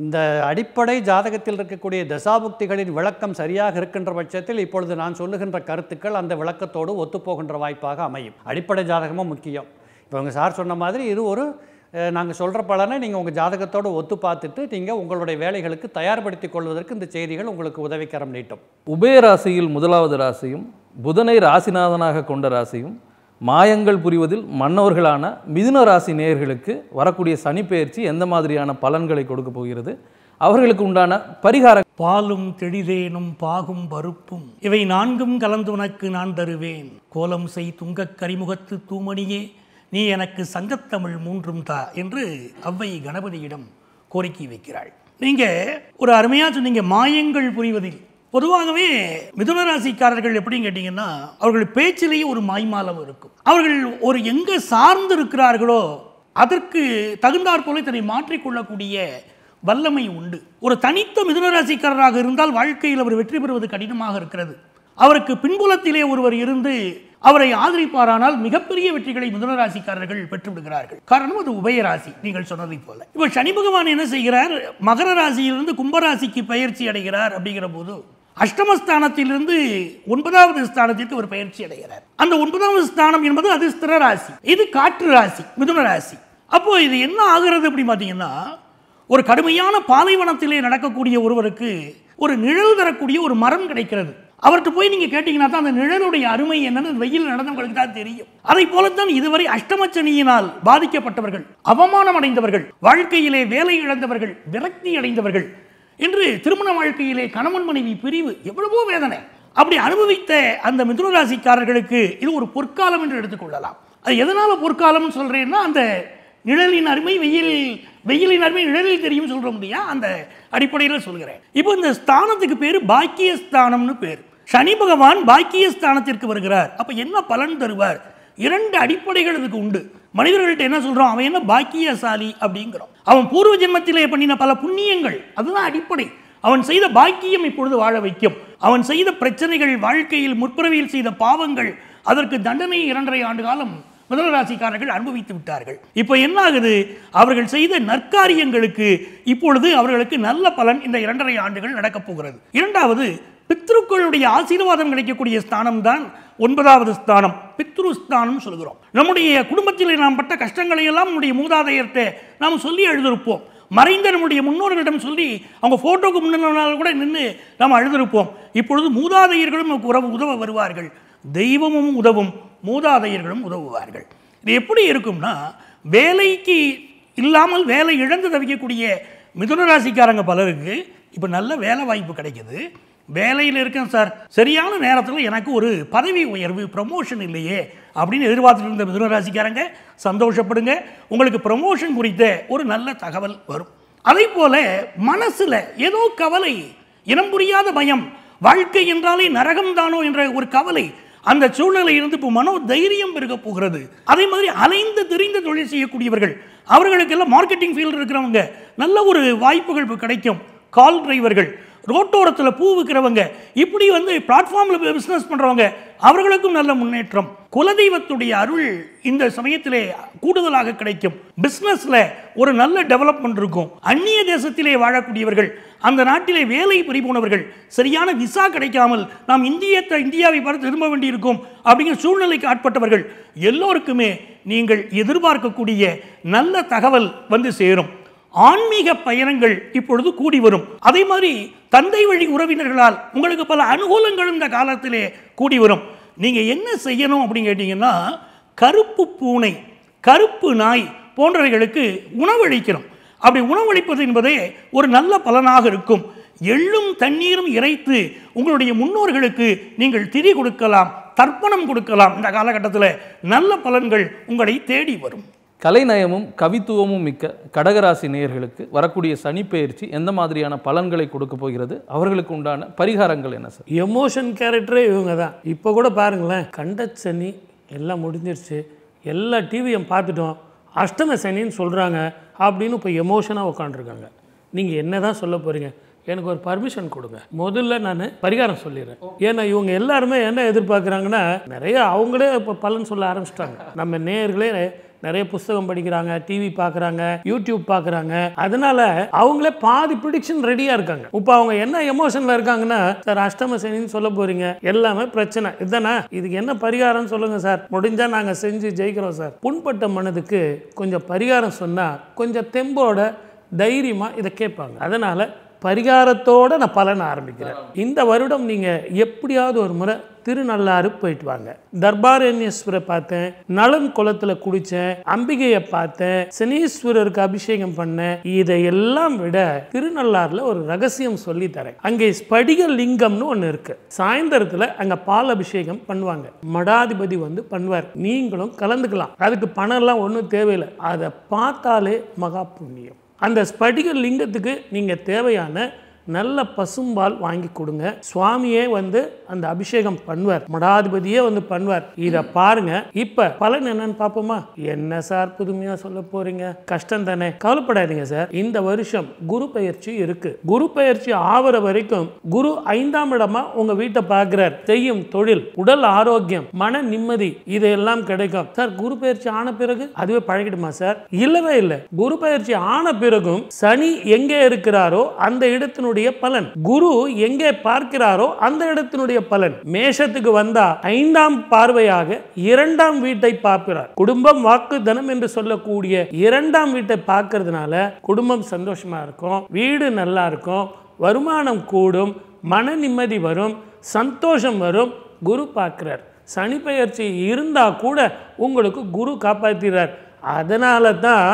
இந்த அடிப்படை ஜாதகத்தில் இருக்கக்கூடிய தசாபுக்திகளின் விளக்கம் சரியாக இருக்கின்ற பட்சத்தில் இப்பொழுது நான் சொல்லுகின்ற கருத்துக்கள் அந்த விளக்கத்தோடு ஒத்துப்போகின்ற வாய்ப்பாக அமையும் அடிப்படை ஜாதகமும் முக்கியம் இப்போ உங்கள் சார் சொன்ன மாதிரி இது ஒரு நாங்கள் சொல்கிற பலனை நீங்கள் உங்கள் ஜாதகத்தோடு ஒத்து பார்த்துட்டு நீங்கள் உங்களுடைய வேலைகளுக்கு தயார்படுத்தி கொள்வதற்கு இந்த செய்திகள் உங்களுக்கு உதவிக்கரம் நீட்டும் உபய ராசியில் முதலாவது ராசியும் புதனை ராசிநாதனாக கொண்ட ராசியும் மாயங்கள் புரிவதில் மன்னவர்களான மிதுன ராசி நேயர்களுக்கு வரக்கூடிய சனிப்பெயர்ச்சி எந்த மாதிரியான பலன்களை கொடுக்க போகிறது அவர்களுக்கு உண்டான பரிகார பாலும் தெளிதேனும் பாகும் பருப்பும் இவை நான்கும் கலந்து உனக்கு நான் தருவேன் கோலம் செய் துங்கக் கரிமுகத்து தூமணியே நீ எனக்கு சங்கத்தமிழ் மூன்றும் தா என்று அவ்வை கணபதியிடம் கோரிக்கை வைக்கிறாள் நீங்கள் ஒரு அருமையாக சொன்னீங்க மாயங்கள் புரிவதில் பொதுவாகவே மிதுன ராசிக்காரர்கள் எப்படின்னு கேட்டிங்கன்னா அவர்கள் பேச்சிலேயே ஒரு மாய்மாலம் இருக்கும் அவர்கள் ஒரு எங்கே சார்ந்து இருக்கிறார்களோ அதற்கு தகுந்தார் போல தன்னை மாற்றிக்கொள்ளக்கூடிய வல்லமை உண்டு ஒரு தனித்த மிதுன ராசிக்காரராக இருந்தால் வாழ்க்கையில் அவர் வெற்றி பெறுவது கடினமாக இருக்கிறது அவருக்கு பின்புலத்திலே ஒருவர் இருந்து அவரை ஆதரிப்பாரானால் மிகப்பெரிய வெற்றிகளை மிதுன ராசிக்காரர்கள் பெற்றுவிடுகிறார்கள் காரணம் அது உபயராசி நீங்கள் சொன்னதை போல இப்போ சனி பகவான் என்ன செய்கிறார் மகர ராசியிலிருந்து கும்பராசிக்கு பயிற்சி அடைகிறார் அப்படிங்கிற போது அஷ்டமஸ்தானத்திலிருந்து ஒன்பதாவது ஸ்தானத்திற்கு ஒரு பயிற்சி அடைகிறார் அந்த ஒன்பதாவது ஸ்தானம் என்பது அது ஸ்திர ராசி இது காற்று ராசி மிதுன ராசி அப்போ இது என்ன ஆகிறது அப்படி பார்த்தீங்கன்னா ஒரு கடுமையான பாலைவனத்திலே நடக்கக்கூடிய ஒருவருக்கு ஒரு நிழல் தரக்கூடிய ஒரு மரம் கிடைக்கிறது அவர்கிட்ட போய் நீங்கள் கேட்டிங்கன்னா தான் அந்த நிழலுடைய அருமை என்னன்னு வெயில் நடந்தவங்களுக்கு தான் தெரியும் அதை போலத்தான் இதுவரை அஷ்டமச்சனியினால் பாதிக்கப்பட்டவர்கள் அவமானம் அடைந்தவர்கள் வாழ்க்கையிலே வேலை இழந்தவர்கள் விரக்தி அடைந்தவர்கள் இன்று திருமண வாழ்க்கையிலே கணவன் மனைவி பிரிவு எவ்வளவோ வேதனை அப்படி அனுபவித்த அந்த மிதுனராசிக்காரர்களுக்கு இது ஒரு பொற்காலம் என்று எடுத்துக்கொள்ளலாம் அது எதனால் பொற்காலம்னு சொல்கிறேன்னா அந்த நிழலின் அருமை வெயில் வெயிலின் அருமை நிழலில் தெரியும் சொல்கிறோம் இல்லையா அந்த அடிப்படையில் சொல்கிறேன் இப்போ இந்த ஸ்தானத்துக்கு பேர் பாக்கிய ஸ்தானம்னு பேர் சனி பகவான் பாக்கியஸ்தானத்திற்கு வருகிறார் அப்போ என்ன பலன் தருவார் இரண்டு அடிப்படைகள் இதுக்கு உண்டு மனிதர்கள்ட்ட என்ன சொல்கிறோம் அவன் என்ன பாக்கியசாலி அப்படிங்கிறோம் அவன் பூர்வ ஜென்மத்திலே பண்ணின பல புண்ணியங்கள் அதுதான் அடிப்படை அவன் செய்த பாக்கியம் இப்பொழுது வாழ வைக்கும் அவன் செய்த பிரச்சனைகள் வாழ்க்கையில் முற்பிறவியில் செய்த பாவங்கள் அதற்கு தண்டனை இரண்டரை ஆண்டு காலம் முதல் ராசிக்காரர்கள் அனுபவித்து விட்டார்கள் இப்போ என்ன ஆகுது அவர்கள் செய்த நற்காரியங்களுக்கு இப்பொழுது அவர்களுக்கு நல்ல பலன் இந்த இரண்டரை ஆண்டுகள் நடக்கப் போகிறது இரண்டாவது பித்ருக்களுடைய ஆசீர்வாதம் கிடைக்கக்கூடிய ஸ்தானம் தான் ஒன்பதாவது ஸ்தானம் பித்ரு ஸ்தானம் சொல்கிறோம் நம்முடைய குடும்பத்தில் நாம் பட்ட கஷ்டங்களை எல்லாம் நம்முடைய மூதாதையர்கிட்ட நாம் சொல்லி எழுதிருப்போம் மறைந்த நம்முடைய முன்னோர்களிடம் சொல்லி அவங்க ஃபோட்டோக்கு முன்னால் கூட நின்று நாம் அழுதிருப்போம் இப்பொழுது மூதாதையர்களும் நமக்கு உறவு உதவ வருவார்கள் தெய்வமும் உதவும் மூதாதையர்களும் உதவுவார்கள் இது எப்படி இருக்கும்னா வேலைக்கு இல்லாமல் வேலை இழந்து தவிக்கக்கூடிய மிதுன ராசிக்காரங்க பலருக்கு இப்போ நல்ல வேலை வாய்ப்பு கிடைக்கிது வேலையில் இருக்கேன் சார் சரியான நேரத்தில் எனக்கு ஒரு பதவி உயர்வு ப்ரமோஷன் இல்லையே அப்படின்னு எதிர்பார்த்துட்டு இருந்த மிதுனராசிக்காரங்க சந்தோஷப்படுங்க உங்களுக்கு ப்ரமோஷன் குறித்த ஒரு நல்ல தகவல் வரும் அதே போல் மனசில் ஏதோ கவலை இனம் புரியாத பயம் வாழ்க்கை என்றாலே நரகம் தானோ என்ற ஒரு கவலை அந்த சூழ்நிலை இருந்து இப்போ மனோ தைரியம் பெருக போகிறது அதே மாதிரி அலைந்து தெரிந்த தொழில் செய்யக்கூடியவர்கள் அவர்களுக்கெல்லாம் மார்க்கெட்டிங் ஃபீல்டு இருக்கிறவங்க நல்ல ஒரு வாய்ப்புகள் கிடைக்கும் கால் டிரைவர்கள் ரோட்டோரத்தில் பூ விற்கிறவங்க இப்படி வந்து பிளாட்ஃபார்மில் பிஸ்னஸ் பண்ணுறவங்க அவர்களுக்கும் நல்ல முன்னேற்றம் குலதெய்வத்துடைய அருள் இந்த சமயத்திலே கூடுதலாக கிடைக்கும் பிஸ்னஸில் ஒரு நல்ல டெவலப்மெண்ட் இருக்கும் அந்நிய தேசத்திலே வாழக்கூடியவர்கள் அந்த நாட்டிலே வேலை போனவர்கள் சரியான விசா கிடைக்காமல் நாம் இந்தியத்தை இந்தியாவை பார்த்து திரும்ப வேண்டியிருக்கும் அப்படிங்கிற சூழ்நிலைக்கு ஆட்பட்டவர்கள் எல்லோருக்குமே நீங்கள் எதிர்பார்க்கக்கூடிய நல்ல தகவல் வந்து சேரும் ஆன்மீக பயணங்கள் இப்பொழுது கூடி வரும் அதே மாதிரி தந்தை வழி உறவினர்களால் உங்களுக்கு பல அனுகூலங்கள் இந்த காலத்திலே கூடி வரும் நீங்கள் என்ன செய்யணும் அப்படின்னு கேட்டிங்கன்னா கருப்பு பூனை கருப்பு நாய் போன்றவைகளுக்கு உணவளிக்கிறோம் அப்படி உணவளிப்பது என்பதே ஒரு நல்ல பலனாக இருக்கும் எள்ளும் தண்ணீரும் இறைத்து உங்களுடைய முன்னோர்களுக்கு நீங்கள் திரி கொடுக்கலாம் தர்ப்பணம் கொடுக்கலாம் இந்த காலகட்டத்தில் நல்ல பலன்கள் உங்களை தேடி வரும் கலைநயமும் கவித்துவமும் மிக்க கடகராசி நேயர்களுக்கு வரக்கூடிய சனி பயிற்சி எந்த மாதிரியான பலன்களை கொடுக்க போகிறது அவர்களுக்கு உண்டான பரிகாரங்கள் என்ன சார் எமோஷன் கேரக்டரே இவங்க தான் இப்போ கூட பாருங்களேன் கண்ட சனி எல்லாம் முடிஞ்சிருச்சு எல்லா டிவியும் பார்த்துட்டோம் அஷ்டம சனின்னு சொல்கிறாங்க அப்படின்னு இப்போ எமோஷனாக உட்காந்துருக்காங்க நீங்கள் என்ன தான் சொல்ல போகிறீங்க எனக்கு ஒரு பர்மிஷன் கொடுங்க முதல்ல நான் பரிகாரம் சொல்லிடுறேன் ஏன்னா இவங்க எல்லாருமே என்ன எதிர்பார்க்குறாங்கன்னா நிறைய அவங்களே இப்போ பலன் சொல்ல ஆரம்பிச்சிட்டாங்க நம்ம நேர்களே நிறைய புஸ்தகம் படிக்கிறாங்க டிவி பார்க்குறாங்க யூடியூப் பார்க்குறாங்க அதனால அவங்களே பாதி ப்ரிடிக்ஷன் ரெடியாக இருக்காங்க இப்போ அவங்க என்ன எமோஷனில் இருக்காங்கன்னா சார் அஷ்டம சனின்னு சொல்ல போகிறீங்க எல்லாமே பிரச்சனை இதுதானா இதுக்கு என்ன பரிகாரம் சொல்லுங்கள் சார் முடிஞ்சால் நாங்கள் செஞ்சு ஜெயிக்கிறோம் சார் புண்பட்ட மனதுக்கு கொஞ்சம் பரிகாரம் சொன்னால் கொஞ்சம் தெம்போட தைரியமாக இதை கேட்பாங்க அதனால் பரிகாரத்தோடு நான் பலன் ஆரம்பிக்கிறேன் இந்த வருடம் நீங்கள் எப்படியாவது ஒரு முறை திருநள்ளாறு போயிட்டு வாங்க தர்பாரண்யேஸ்வரை பார்த்தேன் நலன் குளத்தில் குடிச்சேன் அம்பிகையை பார்த்தேன் சனீஸ்வரருக்கு அபிஷேகம் பண்ணேன் இதையெல்லாம் விட திருநள்ளாறுல ஒரு ரகசியம் சொல்லி தரேன் அங்கே ஸ்படிக லிங்கம்னு ஒன்று இருக்கு சாயந்தரத்துல அங்கே பால் அபிஷேகம் பண்ணுவாங்க மடாதிபதி வந்து பண்ணுவார் நீங்களும் கலந்துக்கலாம் அதுக்கு பணம்லாம் ஒன்றும் தேவையில்லை அதை பார்த்தாலே மகா புண்ணியம் அந்த ஸ்படிக லிங்கத்துக்கு நீங்கள் தேவையான நல்ல பசும்பால் வாங்கி கொடுங்க சுவாமியே வந்து அந்த அபிஷேகம் பண்ணுவார் மடாதிபதியே வந்து பண்ணுவார் இதை பாருங்க இப்ப பலன் என்னன்னு பாப்போமா என்ன சார் புதுமையா சொல்ல போறீங்க கஷ்டம் தானே கவலைப்படாதீங்க சார் இந்த வருஷம் குரு பயிற்சி இருக்கு குரு பயிற்சி ஆவற வரைக்கும் குரு ஐந்தாம் இடமா உங்க வீட்டை பாக்குறார் செய்யும் தொழில் உடல் ஆரோக்கியம் மன நிம்மதி இதையெல்லாம் கிடைக்கும் சார் குரு பயிற்சி ஆன பிறகு அதுவே பழகிடுமா சார் இல்லவே இல்லை குரு பயிற்சி ஆன பிறகும் சனி எங்கே இருக்கிறாரோ அந்த இடத்தினுடைய அதனுடைய பலன் குரு எங்கே பார்க்கிறாரோ அந்த இடத்தினுடைய பலன் மேஷத்துக்கு வந்தா ஐந்தாம் பார்வையாக இரண்டாம் வீட்டை பார்க்கிறார் குடும்பம் வாக்கு தனம் என்று சொல்லக்கூடிய இரண்டாம் வீட்டை பார்க்கறதுனால குடும்பம் சந்தோஷமா இருக்கும் வீடு நல்லா இருக்கும் வருமானம் கூடும் மன நிம்மதி வரும் சந்தோஷம் வரும் குரு பார்க்கிறார் சனி பயிற்சி இருந்தால் கூட உங்களுக்கு குரு காப்பாற்றுகிறார் அதனால தான்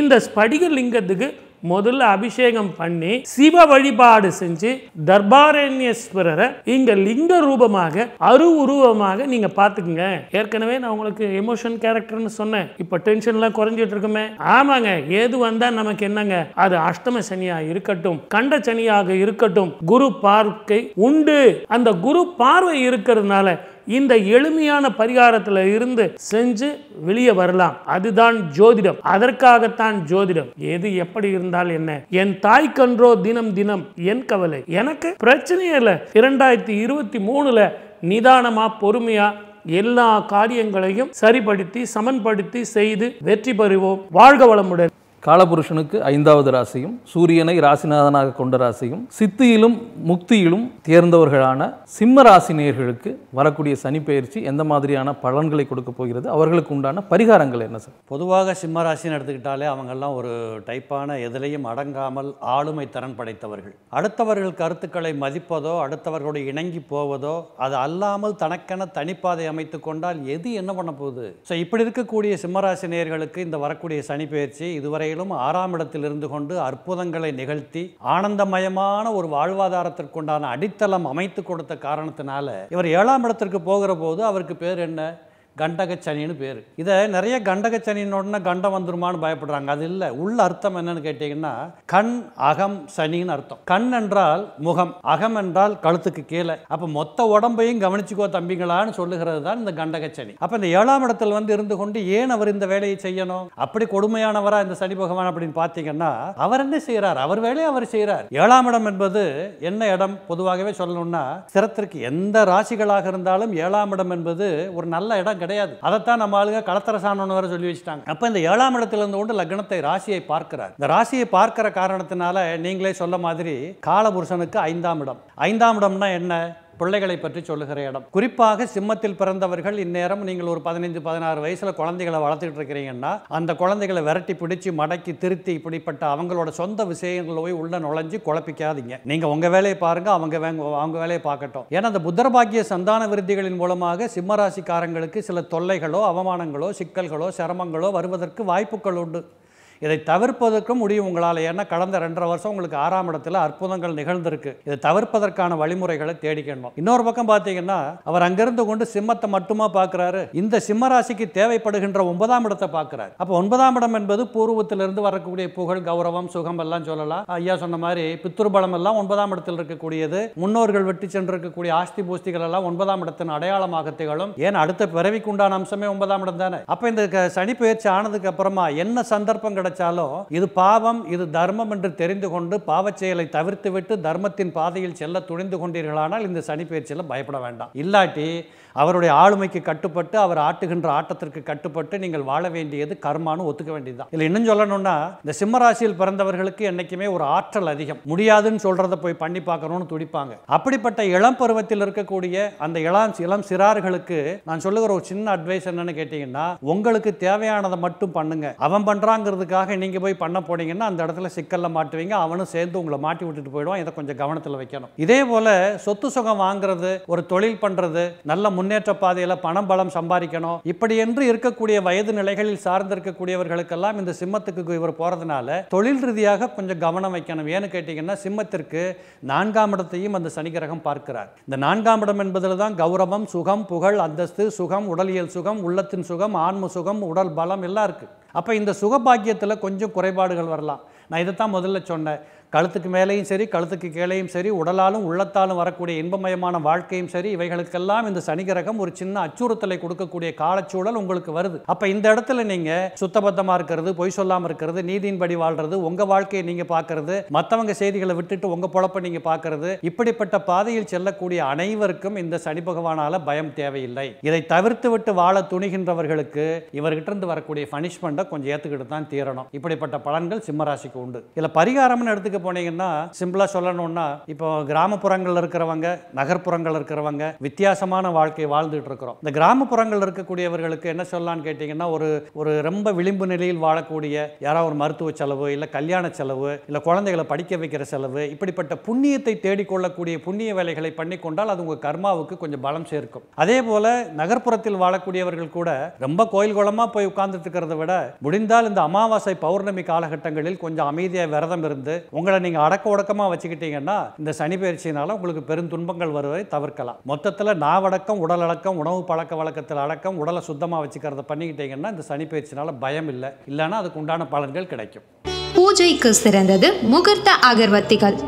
இந்த ஸ்படிக லிங்கத்துக்கு முதல்ல அபிஷேகம் பண்ணி சிவ வழிபாடு செஞ்சு தர்பாரண்யேஸ்வரரை இங்க லிங்க ரூபமாக அரு உருவமாக நீங்க பாத்துக்கங்க ஏற்கனவே நான் உங்களுக்கு எமோஷன் கேரக்டர்னு சொன்னேன் இப்ப டென்ஷன்லாம் குறைஞ்சிட்டு இருக்குமே ஆமாங்க ஏது வந்தா நமக்கு என்னங்க அது அஷ்டம சனியா இருக்கட்டும் கண்ட சனியாக இருக்கட்டும் குரு பார்க்கை உண்டு அந்த குரு பார்வை இருக்கிறதுனால இந்த எளிமையான பரிகாரத்தில் இருந்து செஞ்சு வெளியே வரலாம் அதுதான் ஜோதிடம் அதற்காகத்தான் ஜோதிடம் எது எப்படி இருந்தால் என்ன என் தாய் கன்றோ தினம் தினம் என் கவலை எனக்கு பிரச்சனையே இல்லை இரண்டாயிரத்தி இருபத்தி மூணுல நிதானமா பொறுமையா எல்லா காரியங்களையும் சரிப்படுத்தி சமன்படுத்தி செய்து வெற்றி பெறுவோம் வாழ்க வளமுடன் காலபுருஷனுக்கு ஐந்தாவது ராசியும் சூரியனை ராசிநாதனாக கொண்ட ராசியும் சித்தியிலும் முக்தியிலும் தேர்ந்தவர்களான சிம்ம ராசினியர்களுக்கு வரக்கூடிய சனி பயிற்சி எந்த மாதிரியான பலன்களை கொடுக்க போகிறது அவர்களுக்கு உண்டான பரிகாரங்கள் என்ன சார் பொதுவாக சிம்ம ராசின்னு எடுத்துக்கிட்டாலே அவங்கெல்லாம் ஒரு டைப்பான எதிலையும் அடங்காமல் ஆளுமை திறன் படைத்தவர்கள் அடுத்தவர்கள் கருத்துக்களை மதிப்பதோ அடுத்தவர்களோடு இணங்கி போவதோ அது அல்லாமல் தனக்கென தனிப்பாதை அமைத்து கொண்டால் எது என்ன பண்ண போகுது ஸோ இப்படி இருக்கக்கூடிய சிம்மராசி நேர்களுக்கு இந்த வரக்கூடிய சனி பயிற்சி இதுவரை வகையிலும் ஆறாம் இடத்தில் இருந்து கொண்டு அற்புதங்களை நிகழ்த்தி ஆனந்தமயமான ஒரு வாழ்வாதாரத்திற்குண்டான அடித்தளம் அமைத்து கொடுத்த காரணத்தினால இவர் ஏழாம் இடத்திற்கு போகிற போது அவருக்கு பேர் என்ன கண்டக சனின்னு பேர் இதை நிறைய கண்டக சனின்னு கண்டம் வந்துருமான்னு பயப்படுறாங்க அது இல்லை உள்ள அர்த்தம் என்னன்னு கேட்டிங்கன்னா கண் அகம் சனின்னு அர்த்தம் கண் என்றால் முகம் அகம் என்றால் கழுத்துக்கு கீழே அப்போ மொத்த உடம்பையும் கவனிச்சுக்கோ தம்பிங்களான்னு சொல்லுகிறது தான் இந்த கண்டக சனி அப்போ இந்த ஏழாம் இடத்தில் வந்து இருந்து கொண்டு ஏன் அவர் இந்த வேலையை செய்யணும் அப்படி கொடுமையானவரா இந்த சனி பகவான் அப்படின்னு பார்த்தீங்கன்னா அவர் என்ன செய்கிறார் அவர் வேலையை அவர் செய்கிறார் ஏழாம் இடம் என்பது என்ன இடம் பொதுவாகவே சொல்லணும்னா சிரத்திற்கு எந்த ராசிகளாக இருந்தாலும் ஏழாம் இடம் என்பது ஒரு நல்ல இடம் கிடையாது அதைத்தான் நம்ம ஆளுங்க களத்தர சாணம்னு வர சொல்லி வச்சுட்டாங்க அப்போ இந்த ஏழாம் இடத்துல இருந்து கொண்டு லக்னத்தை ராசியை பார்க்கிறார் இந்த ராசியை பார்க்கிற காரணத்தினால நீங்களே சொல்ல மாதிரி காலபுருஷனுக்கு ஐந்தாம் இடம் ஐந்தாம் இடம்னா என்ன பிள்ளைகளை பற்றி சொல்லுகிற இடம் குறிப்பாக சிம்மத்தில் பிறந்தவர்கள் இந்நேரம் நீங்கள் ஒரு பதினைந்து பதினாறு வயசில் குழந்தைகளை வளர்த்துட்டு இருக்கிறீங்கன்னா அந்த குழந்தைகளை விரட்டி பிடிச்சி மடக்கி திருத்தி இப்படிப்பட்ட அவங்களோட சொந்த விஷயங்கள் போய் உள்ள நுழைஞ்சு குழப்பிக்காதீங்க நீங்கள் உங்கள் வேலையை பாருங்கள் அவங்க அவங்க வேலையை பார்க்கட்டும் ஏன்னா அந்த புத்தர் பாக்கிய சந்தான விருத்திகளின் மூலமாக சிம்மராசிக்காரங்களுக்கு சில தொல்லைகளோ அவமானங்களோ சிக்கல்களோ சிரமங்களோ வருவதற்கு வாய்ப்புகள் உண்டு இதை தவிர்ப்பதற்கும் முடியும் உங்களால் ஏன்னா கடந்த ரெண்டரை வருஷம் உங்களுக்கு ஆறாம் இடத்துல அற்புதங்கள் நிகழ்ந்திருக்கு இதை தவிர்ப்பதற்கான வழிமுறைகளை தேடிக்கணும் இன்னொரு பக்கம் பார்த்தீங்கன்னா அவர் அங்கிருந்து கொண்டு சிம்மத்தை மட்டுமா பார்க்குறாரு இந்த சிம்மராசிக்கு தேவைப்படுகின்ற ஒன்பதாம் இடத்தை பார்க்கிறாரு அப்போ ஒன்பதாம் இடம் என்பது பூர்வத்திலிருந்து வரக்கூடிய புகழ் கௌரவம் சுகம் எல்லாம் சொல்லலாம் ஐயா சொன்ன மாதிரி பித்துருபலம் எல்லாம் ஒன்பதாம் இடத்தில் இருக்கக்கூடியது முன்னோர்கள் வெட்டி சென்றிருக்கக்கூடிய ஆஸ்தி பூஸ்திகள் எல்லாம் ஒன்பதாம் இடத்தின் அடையாளமாக திகழும் ஏன் அடுத்த பிறவிக்குண்டான அம்சமே ஒன்பதாம் இடம் தானே அப்போ இந்த சனி பயிற்சி ஆனதுக்கு அப்புறமா என்ன சந்தர்ப்பம் கிடைச்சு வச்சாலோ இது பாவம் இது தர்மம் என்று தெரிந்து கொண்டு பாவச் செயலை தவிர்த்துவிட்டு தர்மத்தின் பாதையில் செல்ல துணிந்து கொண்டீர்களானால் இந்த சனி பயிற்சியில் பயப்பட வேண்டாம் இல்லாட்டி அவருடைய ஆளுமைக்கு கட்டுப்பட்டு அவர் ஆட்டுகின்ற ஆட்டத்திற்கு கட்டுப்பட்டு நீங்கள் வாழ வேண்டியது கர்மானு ஒத்துக்க வேண்டியதுதான் இல்லை இன்னும் சொல்லணும்னா இந்த சிம்மராசியில் பிறந்தவர்களுக்கு என்றைக்குமே ஒரு ஆற்றல் அதிகம் முடியாதுன்னு சொல்கிறத போய் பண்ணி பார்க்கணும்னு துடிப்பாங்க அப்படிப்பட்ட இளம் பருவத்தில் இருக்கக்கூடிய அந்த இளம் இளம் சிறார்களுக்கு நான் சொல்லுகிற ஒரு சின்ன அட்வைஸ் என்னன்னு கேட்டீங்கன்னா உங்களுக்கு தேவையானதை மட்டும் பண்ணுங்க அவன் பண்றாங்கிறதுக்காக நீங்க போய் பண்ண போனீங்கன்னா அந்த இடத்துல சிக்கல்ல மாட்டுவீங்க அவனும் சேர்ந்து உங்களை மாட்டி விட்டுட்டு போயிடுவான் இதை கொஞ்சம் கவனத்தில் வைக்கணும் இதே போல சொத்து சுகம் வாங்குறது ஒரு தொழில் பண்றது நல்ல முன்னேற்ற பாதையில் பணம் பலம் சம்பாதிக்கணும் இப்படி என்று இருக்கக்கூடிய வயது நிலைகளில் சார்ந்திருக்கக்கூடியவர்களுக்கெல்லாம் இந்த சிம்மத்துக்கு இவர் போகிறதுனால தொழில் ரீதியாக கொஞ்சம் கவனம் வைக்கணும் ஏன்னு கேட்டிங்கன்னா சிம்மத்திற்கு நான்காம் இடத்தையும் அந்த சனி கிரகம் பார்க்கிறார் இந்த நான்காம் இடம் என்பதில் தான் கௌரவம் சுகம் புகழ் அந்தஸ்து சுகம் உடலியல் சுகம் உள்ளத்தின் சுகம் ஆன்ம சுகம் உடல் பலம் எல்லாம் இருக்குது அப்போ இந்த சுகபாக்கியத்தில் கொஞ்சம் குறைபாடுகள் வரலாம் நான் இதைத்தான் முதல்ல சொன்னேன் கழுத்துக்கு மேலேயும் சரி கழுத்துக்கு கீழேயும் சரி உடலாலும் உள்ளத்தாலும் வரக்கூடிய இன்பமயமான வாழ்க்கையும் சரி இவைகளுக்கெல்லாம் இந்த சனி கிரகம் ஒரு சின்ன அச்சுறுத்தலை கொடுக்கக்கூடிய காலச்சூழல் உங்களுக்கு வருது அப்போ இந்த இடத்துல நீங்கள் சுத்தபத்தமாக இருக்கிறது பொய் சொல்லாமல் இருக்கிறது நீதியின்படி வாழ்றது உங்கள் வாழ்க்கையை நீங்கள் பார்க்கறது மற்றவங்க செய்திகளை விட்டுட்டு உங்கள் பொழப்பை நீங்கள் பார்க்கறது இப்படிப்பட்ட பாதையில் செல்லக்கூடிய அனைவருக்கும் இந்த சனி பகவானால் பயம் தேவையில்லை இதை தவிர்த்து விட்டு வாழ துணிகின்றவர்களுக்கு இவர்கிட்ட இருந்து வரக்கூடிய பனிஷ்மெண்ட்டை கொஞ்சம் ஏற்றுக்கிட்டு தான் தீரணும் இப்படிப்பட்ட பலன்கள் சிம்மராசிக்கு உண்டு இதில் பரிகாரம்னு எடுத்துக்க போனீங்கன்னா சிம்பிளா சொல்லணும்னா இப்போ கிராமப்புறங்கள்ல இருக்கிறவங்க நகர்ப்புறங்கள் இருக்கிறவங்க வித்தியாசமான வாழ்க்கை வாழ்ந்துட்டு இருக்கிறோம் இந்த கிராமப்புறங்கள் இருக்கக்கூடியவர்களுக்கு என்ன சொல்லலாம்னு கேட்டீங்கன்னா ஒரு ஒரு ரொம்ப விளிம்பு நிலையில் வாழக்கூடிய யாராவது ஒரு மருத்துவ செலவு இல்ல கல்யாண செலவு இல்ல குழந்தைகளை படிக்க வைக்கிற செலவு இப்படிப்பட்ட புண்ணியத்தை தேடிக்கொள்ளக்கூடிய புண்ணிய வேலைகளை பண்ணி கொண்டால் அது உங்க கர்மாவுக்கு கொஞ்சம் பலம் சேர்க்கும் அதே போல நகர்ப்புறத்தில் வாழக்கூடியவர்கள் கூட ரொம்ப கோயில் குளமா போய் உட்கார்ந்துட்டு இருக்கிறத விட முடிந்தால் இந்த அமாவாசை பௌர்ணமி காலகட்டங்களில் கொஞ்சம் அமைதியாக விரதம் இருந்து உங்கள் உங்களை நீங்கள் அடக்க உடக்கமாக வச்சுக்கிட்டீங்கன்னா இந்த சனி பயிற்சியினால உங்களுக்கு பெரும் துன்பங்கள் வருவதை தவிர்க்கலாம் மொத்தத்தில் நாவடக்கம் உடல் அடக்கம் உணவு பழக்க வழக்கத்தில் அடக்கம் உடலை சுத்தமாக வச்சுக்கிறத பண்ணிக்கிட்டீங்கன்னா இந்த சனி பயிற்சினால பயம் இல்லை இல்லைன்னா அதுக்கு உண்டான பலன்கள் கிடைக்கும் பூஜைக்கு சிறந்தது முகூர்த்த அகர்வத்திகள்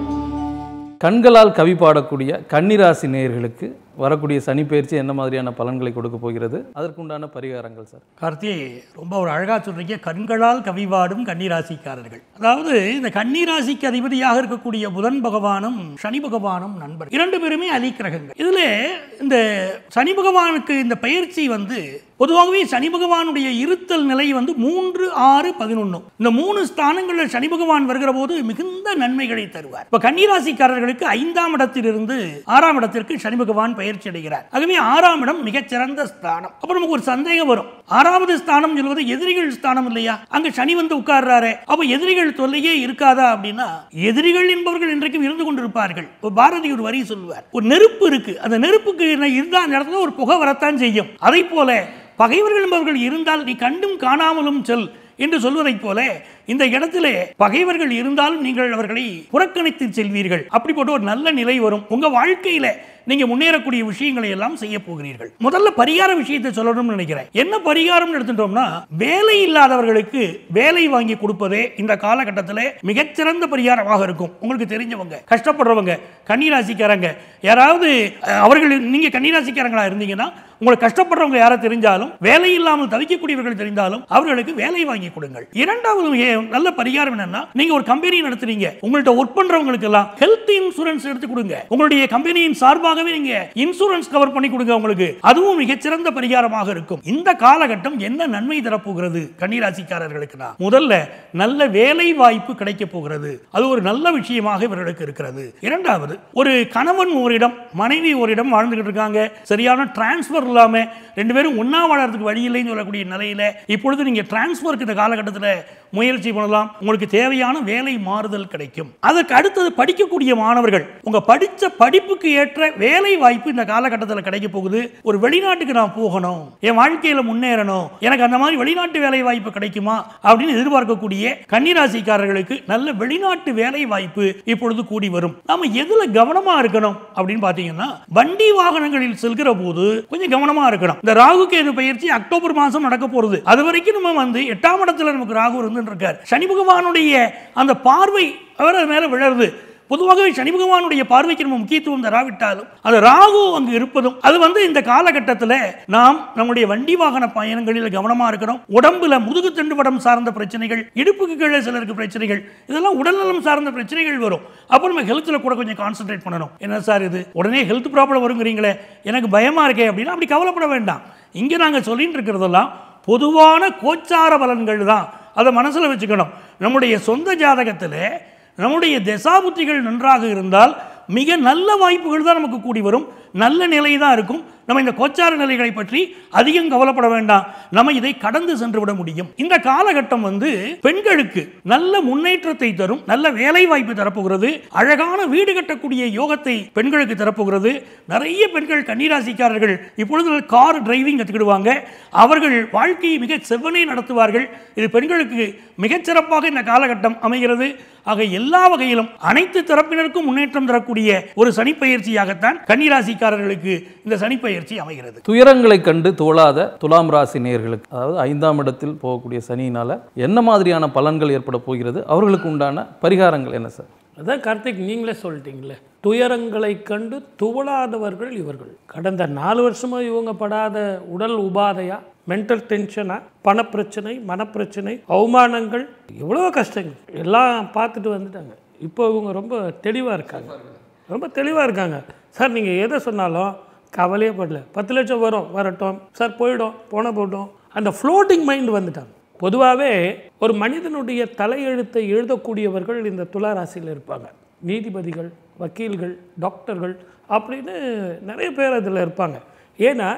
கண்களால் கவி பாடக்கூடிய கன்னிராசி நேர்களுக்கு வரக்கூடிய சனி பயிற்சி என்ன மாதிரியான பலன்களை கொடுக்க போகிறது அதற்குண்டான பரிகாரங்கள் சார் கார்த்தி ரொம்ப ஒரு அழகாக சொல்றீங்க கண்களால் கவிவாடும் கன்னிராசிக்காரர்கள் அதாவது இந்த கன்னிராசிக்கு அதிபதியாக இருக்கக்கூடிய புதன் பகவானும் சனி பகவானும் நண்பர் இரண்டு பேருமே அலிக்கிரகங்கள் இதில் இந்த சனி பகவானுக்கு இந்த பயிற்சி வந்து பொதுவாகவே சனி பகவானுடைய இருத்தல் நிலை வந்து மூன்று ஆறு பதினொன்று இந்த மூணு ஸ்தானங்களில் சனி பகவான் வருகிற போது மிகுந்த நன்மைகளை தருவார் இப்போ கன்னிராசிக்காரர்களுக்கு ஐந்தாம் இடத்திலிருந்து ஆறாம் இடத்திற்கு சனி பகவான் பயிற்சி அடைகிறார் ஆகவே ஆறாம் இடம் மிகச்சிறந்த ஸ்தானம் அப்ப நமக்கு ஒரு சந்தேகம் வரும் ஆறாவது ஸ்தானம் சொல்வது எதிரிகள் ஸ்தானம் இல்லையா அங்க சனி வந்து உட்கார்றாரு அப்ப எதிரிகள் தொல்லையே இருக்காதா அப்படின்னா எதிரிகள் என்பவர்கள் இன்றைக்கும் இருந்து கொண்டிருப்பார்கள் ஒரு பாரதி ஒரு வரி சொல்லுவார் ஒரு நெருப்பு இருக்கு அந்த நெருப்புக்கு இருந்தா அந்த ஒரு புகை வரத்தான் செய்யும் அதை போல பகைவர்கள் என்பவர்கள் இருந்தால் நீ கண்டும் காணாமலும் செல் என்று சொல்வதைப் போல இந்த இடத்திலே பகைவர்கள் இருந்தாலும் நீங்கள் அவர்களை புறக்கணித்து செல்வீர்கள் அப்படிப்பட்ட ஒரு நல்ல நிலை வரும் உங்க வாழ்க்கையில நீங்க முன்னேறக்கூடிய விஷயங்களை எல்லாம் செய்ய போகிறீர்கள் முதல்ல பரிகார விஷயத்தை சொல்லணும்னு நினைக்கிறேன் என்ன பரிகாரம் எடுத்துட்டோம்னா வேலை இல்லாதவர்களுக்கு வேலை வாங்கி கொடுப்பதே இந்த காலகட்டத்தில் மிகச்சிறந்த பரிகாரமாக இருக்கும் உங்களுக்கு தெரிஞ்சவங்க கஷ்டப்படுறவங்க கன்னிராசிக்காரங்க யாராவது அவர்கள் நீங்க கன்னிராசிக்காரங்களா இருந்தீங்கன்னா உங்களுக்கு கஷ்டப்படுறவங்க யாரை தெரிஞ்சாலும் வேலை இல்லாமல் தவிக்கக்கூடியவர்கள் தெரிந்தாலும் அவர்களுக்கு வேலை வாங்கி கொடுங்கள் இரண்டாவது நல்ல பரிகாரம் என்னன்னா நீங்க ஒரு கம்பெனி நடத்துறீங்க உங்கள்ட்ட ஒர்க் பண்றவங்களுக்கு எல்லாம் ஹெல்த் இன்சூரன்ஸ் எடுத்து கொடுங்க உங்களுடைய கம்பெனியின் சார்பாகவே நீங்க இன்சூரன்ஸ் கவர் பண்ணி கொடுங்க உங்களுக்கு அதுவும் மிகச்சிறந்த பரிகாரமாக இருக்கும் இந்த காலகட்டம் என்ன நன்மை தரப்போகிறது தான் முதல்ல நல்ல வேலை வாய்ப்பு கிடைக்க போகிறது அது ஒரு நல்ல விஷயமாக இவர்களுக்கு இருக்கிறது இரண்டாவது ஒரு கணவன் ஓரிடம் மனைவி ஓரிடம் வாழ்ந்துகிட்டு இருக்காங்க சரியான டிரான்ஸ்பர் இல்லாமல் ரெண்டு பேரும் ஒன்றா வாழறதுக்கு வழி இல்லைன்னு சொல்லக்கூடிய நிலையில் இப்பொழுது நீங்கள் டிரான்ஸ்ஃபருக்கு இந்த காலகட்டத்தில் முயற்சி பண்ணலாம் உங்களுக்கு தேவையான வேலை மாறுதல் கிடைக்கும் அதற்கு அடுத்தது படிக்கக்கூடிய மாணவர்கள் உங்கள் படித்த படிப்புக்கு ஏற்ற வேலை வாய்ப்பு இந்த காலகட்டத்தில் கிடைக்க போகுது ஒரு வெளிநாட்டுக்கு நான் போகணும் என் வாழ்க்கையில் முன்னேறணும் எனக்கு அந்த மாதிரி வெளிநாட்டு வேலை வாய்ப்பு கிடைக்குமா அப்படின்னு எதிர்பார்க்கக்கூடிய கன்னிராசிக்காரர்களுக்கு நல்ல வெளிநாட்டு வேலை வாய்ப்பு இப்பொழுது கூடி வரும் நாம எதுல கவனமா இருக்கணும் அப்படின்னு பாத்தீங்கன்னா வண்டி வாகனங்களில் செல்கிற போது கொஞ்சம் கவனமாக இருக்கணும் இந்த ராகு கேது பயிற்சி அக்டோபர் மாதம் நடக்க போறது அது வரைக்கும் நம்ம வந்து எட்டாம் இடத்துல நமக்கு ராகு இருந்து இருக்கார் சனி பகவானுடைய அந்த பார்வை அவர் அது மேலே விழருது பொதுவாகவே சனி பகவானுடைய பார்வைக்கு நம்ம முக்கியத்துவம் தராவிட்டாலும் அது ராகு அங்கு இருப்பதும் அது வந்து இந்த காலகட்டத்தில் நாம் நம்முடைய வண்டி வாகன பயணங்களில் கவனமாக இருக்கிறோம் உடம்புல முதுகு தண்டுபடம் சார்ந்த பிரச்சனைகள் இடுப்புக்கு கீழே சிலருக்கு பிரச்சனைகள் இதெல்லாம் உடல்நலம் சார்ந்த பிரச்சனைகள் வரும் அப்போ நம்ம ஹெல்த்தில் கூட கொஞ்சம் கான்சென்ட்ரேட் பண்ணணும் என்ன சார் இது உடனே ஹெல்த் ப்ராப்ளம் வருங்கிறீங்களே எனக்கு பயமாக இருக்கே அப்படின்னா அப்படி கவலைப்பட வேண்டாம் இங்கே நாங்கள் சொல்லிட்டு இருக்கிறதெல்லாம் பொதுவான கோச்சார பலன்கள் தான் அதை மனசில் வச்சுக்கணும் நம்முடைய சொந்த ஜாதகத்தில் நம்முடைய தசாபுத்திகள் நன்றாக இருந்தால் மிக நல்ல வாய்ப்புகள் தான் நமக்கு கூடி வரும் நல்ல நிலை தான் இருக்கும் நம்ம இந்த கோச்சார நிலைகளை பற்றி அதிகம் கவலைப்பட வேண்டாம் நம்ம இதை கடந்து சென்று விட முடியும் இந்த காலகட்டம் வந்து பெண்களுக்கு நல்ல முன்னேற்றத்தை தரும் நல்ல வேலை வாய்ப்பு தரப்போகிறது அழகான வீடு கட்டக்கூடிய யோகத்தை பெண்களுக்கு தரப்போகிறது நிறைய பெண்கள் கன்னிராசிக்காரர்கள் இப்பொழுது கார் டிரைவிங் கற்றுக்கிடுவாங்க அவர்கள் வாழ்க்கையை மிக செவ்வனே நடத்துவார்கள் இது பெண்களுக்கு மிகச்சிறப்பாக இந்த காலகட்டம் அமைகிறது ஆக எல்லா வகையிலும் அனைத்து தரப்பினருக்கும் முன்னேற்றம் தரக்கூடிய ஒரு சனிப்பயிற்சியாகத்தான் கன்னிராசிக்காரர்களுக்கு இந்த சனிப்பயிற்சி அமைகிறது துயரங்களை கண்டு தோழாத துலாம் ராசி நேர்களுக்கு அதாவது ஐந்தாம் இடத்தில் போகக்கூடிய சனியினால என்ன மாதிரியான பலன்கள் ஏற்பட போகிறது அவர்களுக்கு உண்டான பரிகாரங்கள் என்ன சார் அதான் கார்த்திக் நீங்களே சொல்லிட்டீங்களே துயரங்களை கண்டு துவளாதவர்கள் இவர்கள் கடந்த நாலு வருஷமாக இவங்க படாத உடல் உபாதையாக மென்டல் டென்ஷனாக பணப்பிரச்சனை மனப்பிரச்சனை அவமானங்கள் எவ்வளோ கஷ்டங்கள் எல்லாம் பார்த்துட்டு வந்துட்டாங்க இப்போ இவங்க ரொம்ப தெளிவாக இருக்காங்க ரொம்ப தெளிவாக இருக்காங்க சார் நீங்கள் எதை சொன்னாலும் கவலையே படல பத்து லட்சம் வரும் வரட்டும் சார் போயிடும் போன போட்டோம் அந்த ஃப்ளோட்டிங் மைண்ட் வந்துட்டாங்க பொதுவாகவே ஒரு மனிதனுடைய தலையெழுத்தை எழுதக்கூடியவர்கள் இந்த துளாராசியில் இருப்பாங்க நீதிபதிகள் வக்கீல்கள் டாக்டர்கள் அப்படின்னு நிறைய பேர் அதில் இருப்பாங்க ஏன்னா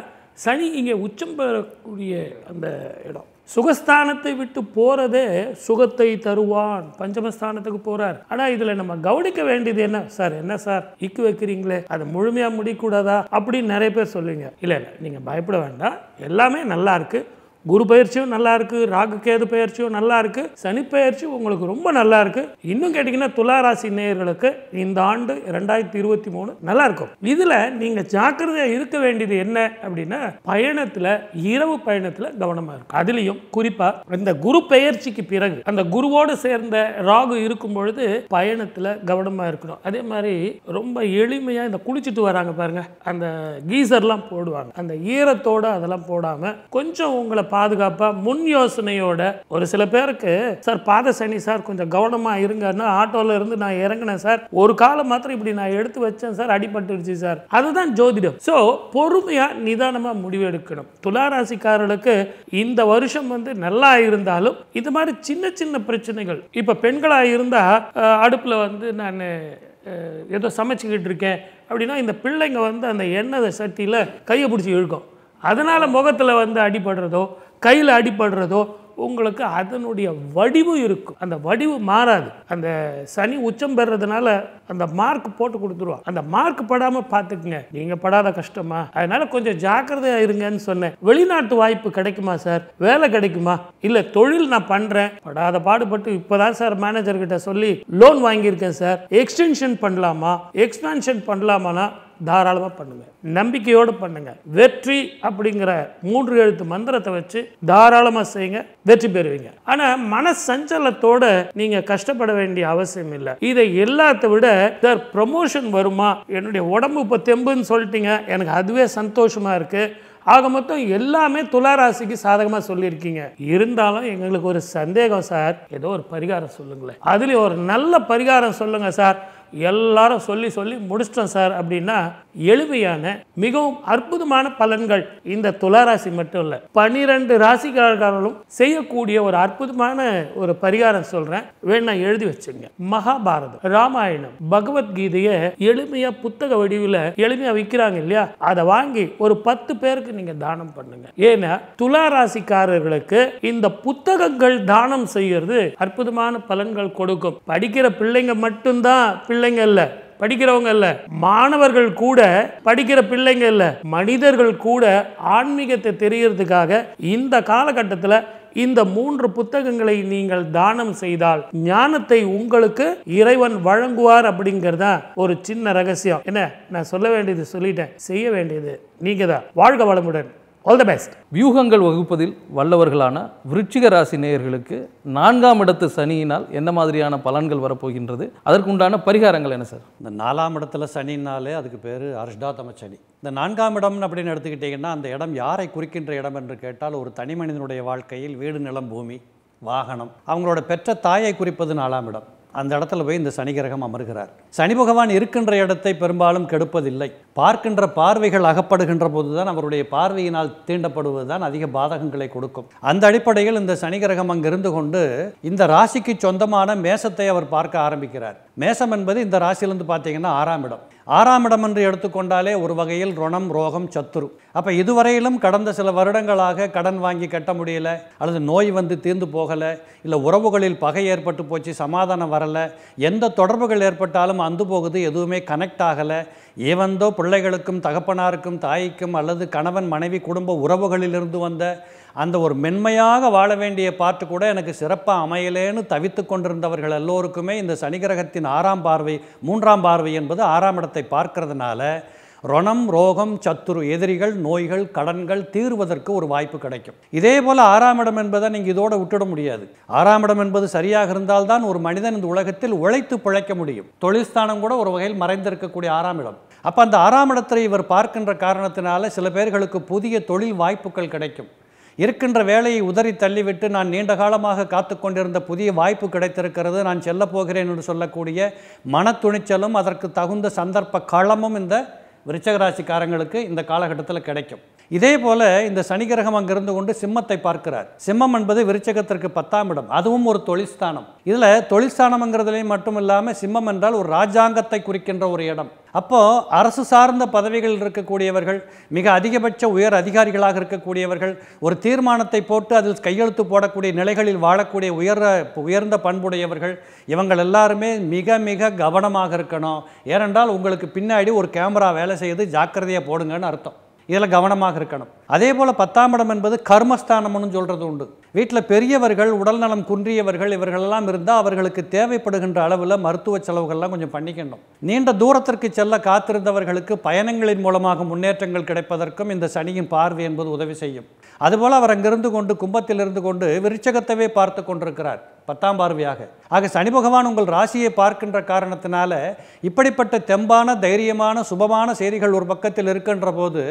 சனி இங்கே உச்சம் பெறக்கூடிய அந்த இடம் சுகஸ்தானத்தை விட்டு போகிறதே சுகத்தை தருவான் பஞ்சமஸ்தானத்துக்கு போகிறார் ஆனால் இதில் நம்ம கவனிக்க வேண்டியது என்ன சார் என்ன சார் இக்கு வைக்கிறீங்களே அதை முழுமையாக முடிக்கூடாதா அப்படின்னு நிறைய பேர் சொல்லுவீங்க இல்லை இல்லை நீங்கள் பயப்பட வேண்டாம் எல்லாமே நல்லா இருக்குது குரு பயிற்சியும் நல்லா இருக்கு ராகு கேது பயிற்சியும் நல்லா இருக்கு சனி பயிற்சி உங்களுக்கு ரொம்ப நல்லா இருக்கு இன்னும் கேட்டிங்கன்னா துளாராசி நேயர்களுக்கு இந்த ஆண்டு ரெண்டாயிரத்தி இருபத்தி மூணு நல்லா இருக்கும் இதில் நீங்கள் ஜாக்கிரதையாக இருக்க வேண்டியது என்ன அப்படின்னா பயணத்தில் இரவு பயணத்தில் கவனமாக இருக்கும் அதுலயும் குறிப்பாக அந்த குரு பெயர்ச்சிக்கு பிறகு அந்த குருவோடு சேர்ந்த ராகு இருக்கும் பொழுது பயணத்தில் கவனமாக இருக்கணும் அதே மாதிரி ரொம்ப எளிமையாக இந்த குளிச்சுட்டு வராங்க பாருங்க அந்த கீசர்லாம் போடுவாங்க அந்த ஈரத்தோட அதெல்லாம் போடாமல் கொஞ்சம் உங்களை பாதுகாப்பாக முன் யோசனையோட ஒரு சில பேருக்கு சார் பாத சனி சார் கொஞ்சம் கவனமாக இருங்கன்னு ஆட்டோவில் இருந்து நான் இறங்கினேன் சார் ஒரு காலம் மாத்திரம் இப்படி நான் எடுத்து வச்சேன் சார் அடிபட்டுருச்சு சார் அதுதான் ஜோதிடம் ஸோ பொறுமையாக நிதானமாக முடிவெடுக்கணும் துளாராசிக்காரர்களுக்கு இந்த வருஷம் வந்து நல்லா இருந்தாலும் இது மாதிரி சின்ன சின்ன பிரச்சனைகள் இப்போ பெண்களாக இருந்தால் அடுப்பில் வந்து நான் ஏதோ சமைச்சிக்கிட்டு இருக்கேன் அப்படின்னா இந்த பிள்ளைங்க வந்து அந்த எண்ணெய் சட்டியில் கையை பிடிச்சி இழுக்கும் அதனால் முகத்தில் வந்து அடிபடுறதோ கையில் அடிபடுறதோ உங்களுக்கு அதனுடைய வடிவு இருக்கும் அந்த வடிவு மாறாது அந்த சனி உச்சம் பெறதுனால அந்த மார்க் போட்டு கொடுத்துருவான் அந்த மார்க் படாமல் பார்த்துக்குங்க நீங்கள் படாத கஷ்டமா அதனால கொஞ்சம் ஜாக்கிரதையாக இருங்கன்னு சொன்னேன் வெளிநாட்டு வாய்ப்பு கிடைக்குமா சார் வேலை கிடைக்குமா இல்லை தொழில் நான் பண்ணுறேன் படாத பாடுபட்டு தான் சார் மேனேஜர்கிட்ட சொல்லி லோன் வாங்கியிருக்கேன் சார் எக்ஸ்டென்ஷன் பண்ணலாமா எக்ஸ்பேன்ஷன் பண்ணலாமானா தாராளமாக பண்ணுங்கள் நம்பிக்கையோடு பண்ணுங்கள் வெற்றி அப்படிங்கிற மூன்று எழுத்து மந்திரத்தை வச்சு தாராளமாக செய்யுங்க வெற்றி பெறுவீங்க ஆனால் மன சஞ்சலத்தோடு நீங்கள் கஷ்டப்பட வேண்டிய அவசியம் இல்லை இதை எல்லாத்த விட சார் ப்ரமோஷன் வருமா என்னுடைய உடம்பு இப்போ தெம்புன்னு சொல்லிட்டீங்க எனக்கு அதுவே சந்தோஷமாக இருக்குது ஆக மொத்தம் எல்லாமே துளாராசிக்கு சாதகமாக சொல்லியிருக்கீங்க இருந்தாலும் எங்களுக்கு ஒரு சந்தேகம் சார் ஏதோ ஒரு பரிகாரம் சொல்லுங்களேன் அதுலேயும் ஒரு நல்ல பரிகாரம் சொல்லுங்கள் சார் எல்லாரும் சொல்லி சொல்லி முடிச்சிட்டோம் சார் அப்படின்னா எளிமையான மிகவும் அற்புதமான பலன்கள் இந்த துளாராசி மட்டும் இல்லை பனிரெண்டு ராசிக்காரர்களும் செய்யக்கூடிய ஒரு அற்புதமான ஒரு பரிகாரம் சொல்றேன் வேணா எழுதி வச்சுங்க மகாபாரதம் ராமாயணம் பகவத்கீதையை எளிமையா புத்தக வடிவில் எளிமையா விற்கிறாங்க இல்லையா அதை வாங்கி ஒரு பத்து பேருக்கு நீங்க தானம் பண்ணுங்க ஏன்னா துளாராசிக்காரர்களுக்கு இந்த புத்தகங்கள் தானம் செய்யறது அற்புதமான பலன்கள் கொடுக்கும் படிக்கிற பிள்ளைங்க மட்டும்தான் பிள்ளைங்க இல்லை படிக்கிறவங்க இல்லை மாணவர்கள் கூட படிக்கிற பிள்ளைங்க இல்லை மனிதர்கள் கூட ஆன்மீகத்தை தெரியறதுக்காக இந்த காலகட்டத்தில் இந்த மூன்று புத்தகங்களை நீங்கள் தானம் செய்தால் ஞானத்தை உங்களுக்கு இறைவன் வழங்குவார் அப்படிங்கிறதா ஒரு சின்ன ரகசியம் என்ன நான் சொல்ல வேண்டியது சொல்லிட்டேன் செய்ய வேண்டியது நீங்கதான் தான் வாழ்க வளமுடன் ஆல் த பெஸ்ட் வியூகங்கள் வகுப்பதில் வல்லவர்களான விருச்சிக ராசி நேயர்களுக்கு நான்காம் இடத்து சனியினால் என்ன மாதிரியான பலன்கள் வரப்போகின்றது அதற்குண்டான பரிகாரங்கள் என்ன சார் இந்த நாலாம் இடத்துல சனினாலே அதுக்கு பேர் அர்ஷ்டாதம சனி இந்த நான்காம் இடம் அப்படின்னு எடுத்துக்கிட்டிங்கன்னா அந்த இடம் யாரை குறிக்கின்ற இடம் என்று கேட்டால் ஒரு தனி மனிதனுடைய வாழ்க்கையில் வீடு நிலம் பூமி வாகனம் அவங்களோட பெற்ற தாயை குறிப்பது நாலாம் இடம் அந்த இடத்துல போய் இந்த சனி கிரகம் அமர்கிறார் சனி பகவான் இருக்கின்ற இடத்தை பெரும்பாலும் கெடுப்பதில்லை பார்க்கின்ற பார்வைகள் அகப்படுகின்ற போதுதான் அவருடைய பார்வையினால் தீண்டப்படுவது தான் அதிக பாதகங்களை கொடுக்கும் அந்த அடிப்படையில் இந்த சனி கிரகம் அங்கிருந்து கொண்டு இந்த ராசிக்கு சொந்தமான மேசத்தை அவர் பார்க்க ஆரம்பிக்கிறார் மேசம் என்பது இந்த ராசியிலிருந்து பார்த்தீங்கன்னா ஆறாம் இடம் ஆறாம் இடம் என்று எடுத்துக்கொண்டாலே ஒரு வகையில் ரொணம் ரோகம் சத்துரு அப்போ இதுவரையிலும் கடந்த சில வருடங்களாக கடன் வாங்கி கட்ட முடியல அல்லது நோய் வந்து தீர்ந்து போகலை இல்லை உறவுகளில் பகை ஏற்பட்டு போச்சு சமாதானம் வரலை எந்த தொடர்புகள் ஏற்பட்டாலும் அந்து போகுது எதுவுமே கனெக்ட் ஆகலை ஏவந்தோ பிள்ளைகளுக்கும் தகப்பனாருக்கும் தாய்க்கும் அல்லது கணவன் மனைவி குடும்ப உறவுகளிலிருந்து வந்த அந்த ஒரு மென்மையாக வாழ வேண்டிய பாட்டு கூட எனக்கு சிறப்பாக அமையலேன்னு தவித்து கொண்டிருந்தவர்கள் எல்லோருக்குமே இந்த சனி கிரகத்தின் ஆறாம் பார்வை மூன்றாம் பார்வை என்பது ஆறாம் இடத்தை பார்க்கறதுனால ரணம் ரோகம் சத்துரு எதிரிகள் நோய்கள் கடன்கள் தீர்வதற்கு ஒரு வாய்ப்பு கிடைக்கும் இதே போல் ஆறாம் இடம் என்பதை நீங்கள் இதோடு விட்டுட முடியாது ஆறாம் இடம் என்பது சரியாக இருந்தால்தான் ஒரு மனிதன் இந்த உலகத்தில் உழைத்து பிழைக்க முடியும் தொழில்ஸ்தானம் கூட ஒரு வகையில் மறைந்திருக்கக்கூடிய ஆறாம் இடம் அப்போ அந்த ஆறாம் இடத்தை இவர் பார்க்கின்ற காரணத்தினால சில பேர்களுக்கு புதிய தொழில் வாய்ப்புகள் கிடைக்கும் இருக்கின்ற வேலையை உதறி தள்ளிவிட்டு நான் நீண்ட காலமாக காத்து கொண்டிருந்த புதிய வாய்ப்பு கிடைத்திருக்கிறது நான் செல்ல போகிறேன் என்று சொல்லக்கூடிய மன துணிச்சலும் அதற்கு தகுந்த சந்தர்ப்ப களமும் இந்த விருச்சகராசிக்காரங்களுக்கு இந்த காலகட்டத்தில் கிடைக்கும் இதே போல இந்த சனி கிரகம் அங்கிருந்து கொண்டு சிம்மத்தை பார்க்கிறார் சிம்மம் என்பது விருச்சகத்திற்கு பத்தாம் இடம் அதுவும் ஒரு தொழில்ஸ்தானம் இதில் தொழிற்ஸ்தானம்ங்கிறதுலையும் மட்டும் இல்லாமல் சிம்மம் என்றால் ஒரு ராஜாங்கத்தை குறிக்கின்ற ஒரு இடம் அப்போது அரசு சார்ந்த பதவிகளில் இருக்கக்கூடியவர்கள் மிக அதிகபட்ச உயர் அதிகாரிகளாக இருக்கக்கூடியவர்கள் ஒரு தீர்மானத்தை போட்டு அதில் கையெழுத்து போடக்கூடிய நிலைகளில் வாழக்கூடிய உயர் உயர்ந்த பண்புடையவர்கள் இவங்கள் எல்லாருமே மிக மிக கவனமாக இருக்கணும் ஏனென்றால் உங்களுக்கு பின்னாடி ஒரு கேமரா வேலை செய்து ஜாக்கிரதையாக போடுங்கன்னு அர்த்தம் இதில் கவனமாக இருக்கணும் அதே போல் பத்தாம் இடம் என்பது கர்மஸ்தானம்னு சொல்கிறது உண்டு வீட்டில் பெரியவர்கள் உடல்நலம் குன்றியவர்கள் இவர்களெல்லாம் இருந்தால் அவர்களுக்கு தேவைப்படுகின்ற அளவில் மருத்துவ செலவுகள்லாம் கொஞ்சம் பண்ணிக்கணும் நீண்ட தூரத்திற்கு செல்ல காத்திருந்தவர்களுக்கு பயணங்களின் மூலமாக முன்னேற்றங்கள் கிடைப்பதற்கும் இந்த சனியின் பார்வை என்பது உதவி செய்யும் அதுபோல் அவர் அங்கிருந்து கொண்டு கும்பத்தில் இருந்து கொண்டு விருச்சகத்தவே பார்த்து கொண்டிருக்கிறார் பத்தாம் பார்வையாக ஆக சனி பகவான் உங்கள் ராசியை பார்க்கின்ற காரணத்தினால இப்படிப்பட்ட தெம்பான தைரியமான சுபமான செய்திகள் ஒரு பக்கத்தில் இருக்கின்ற போது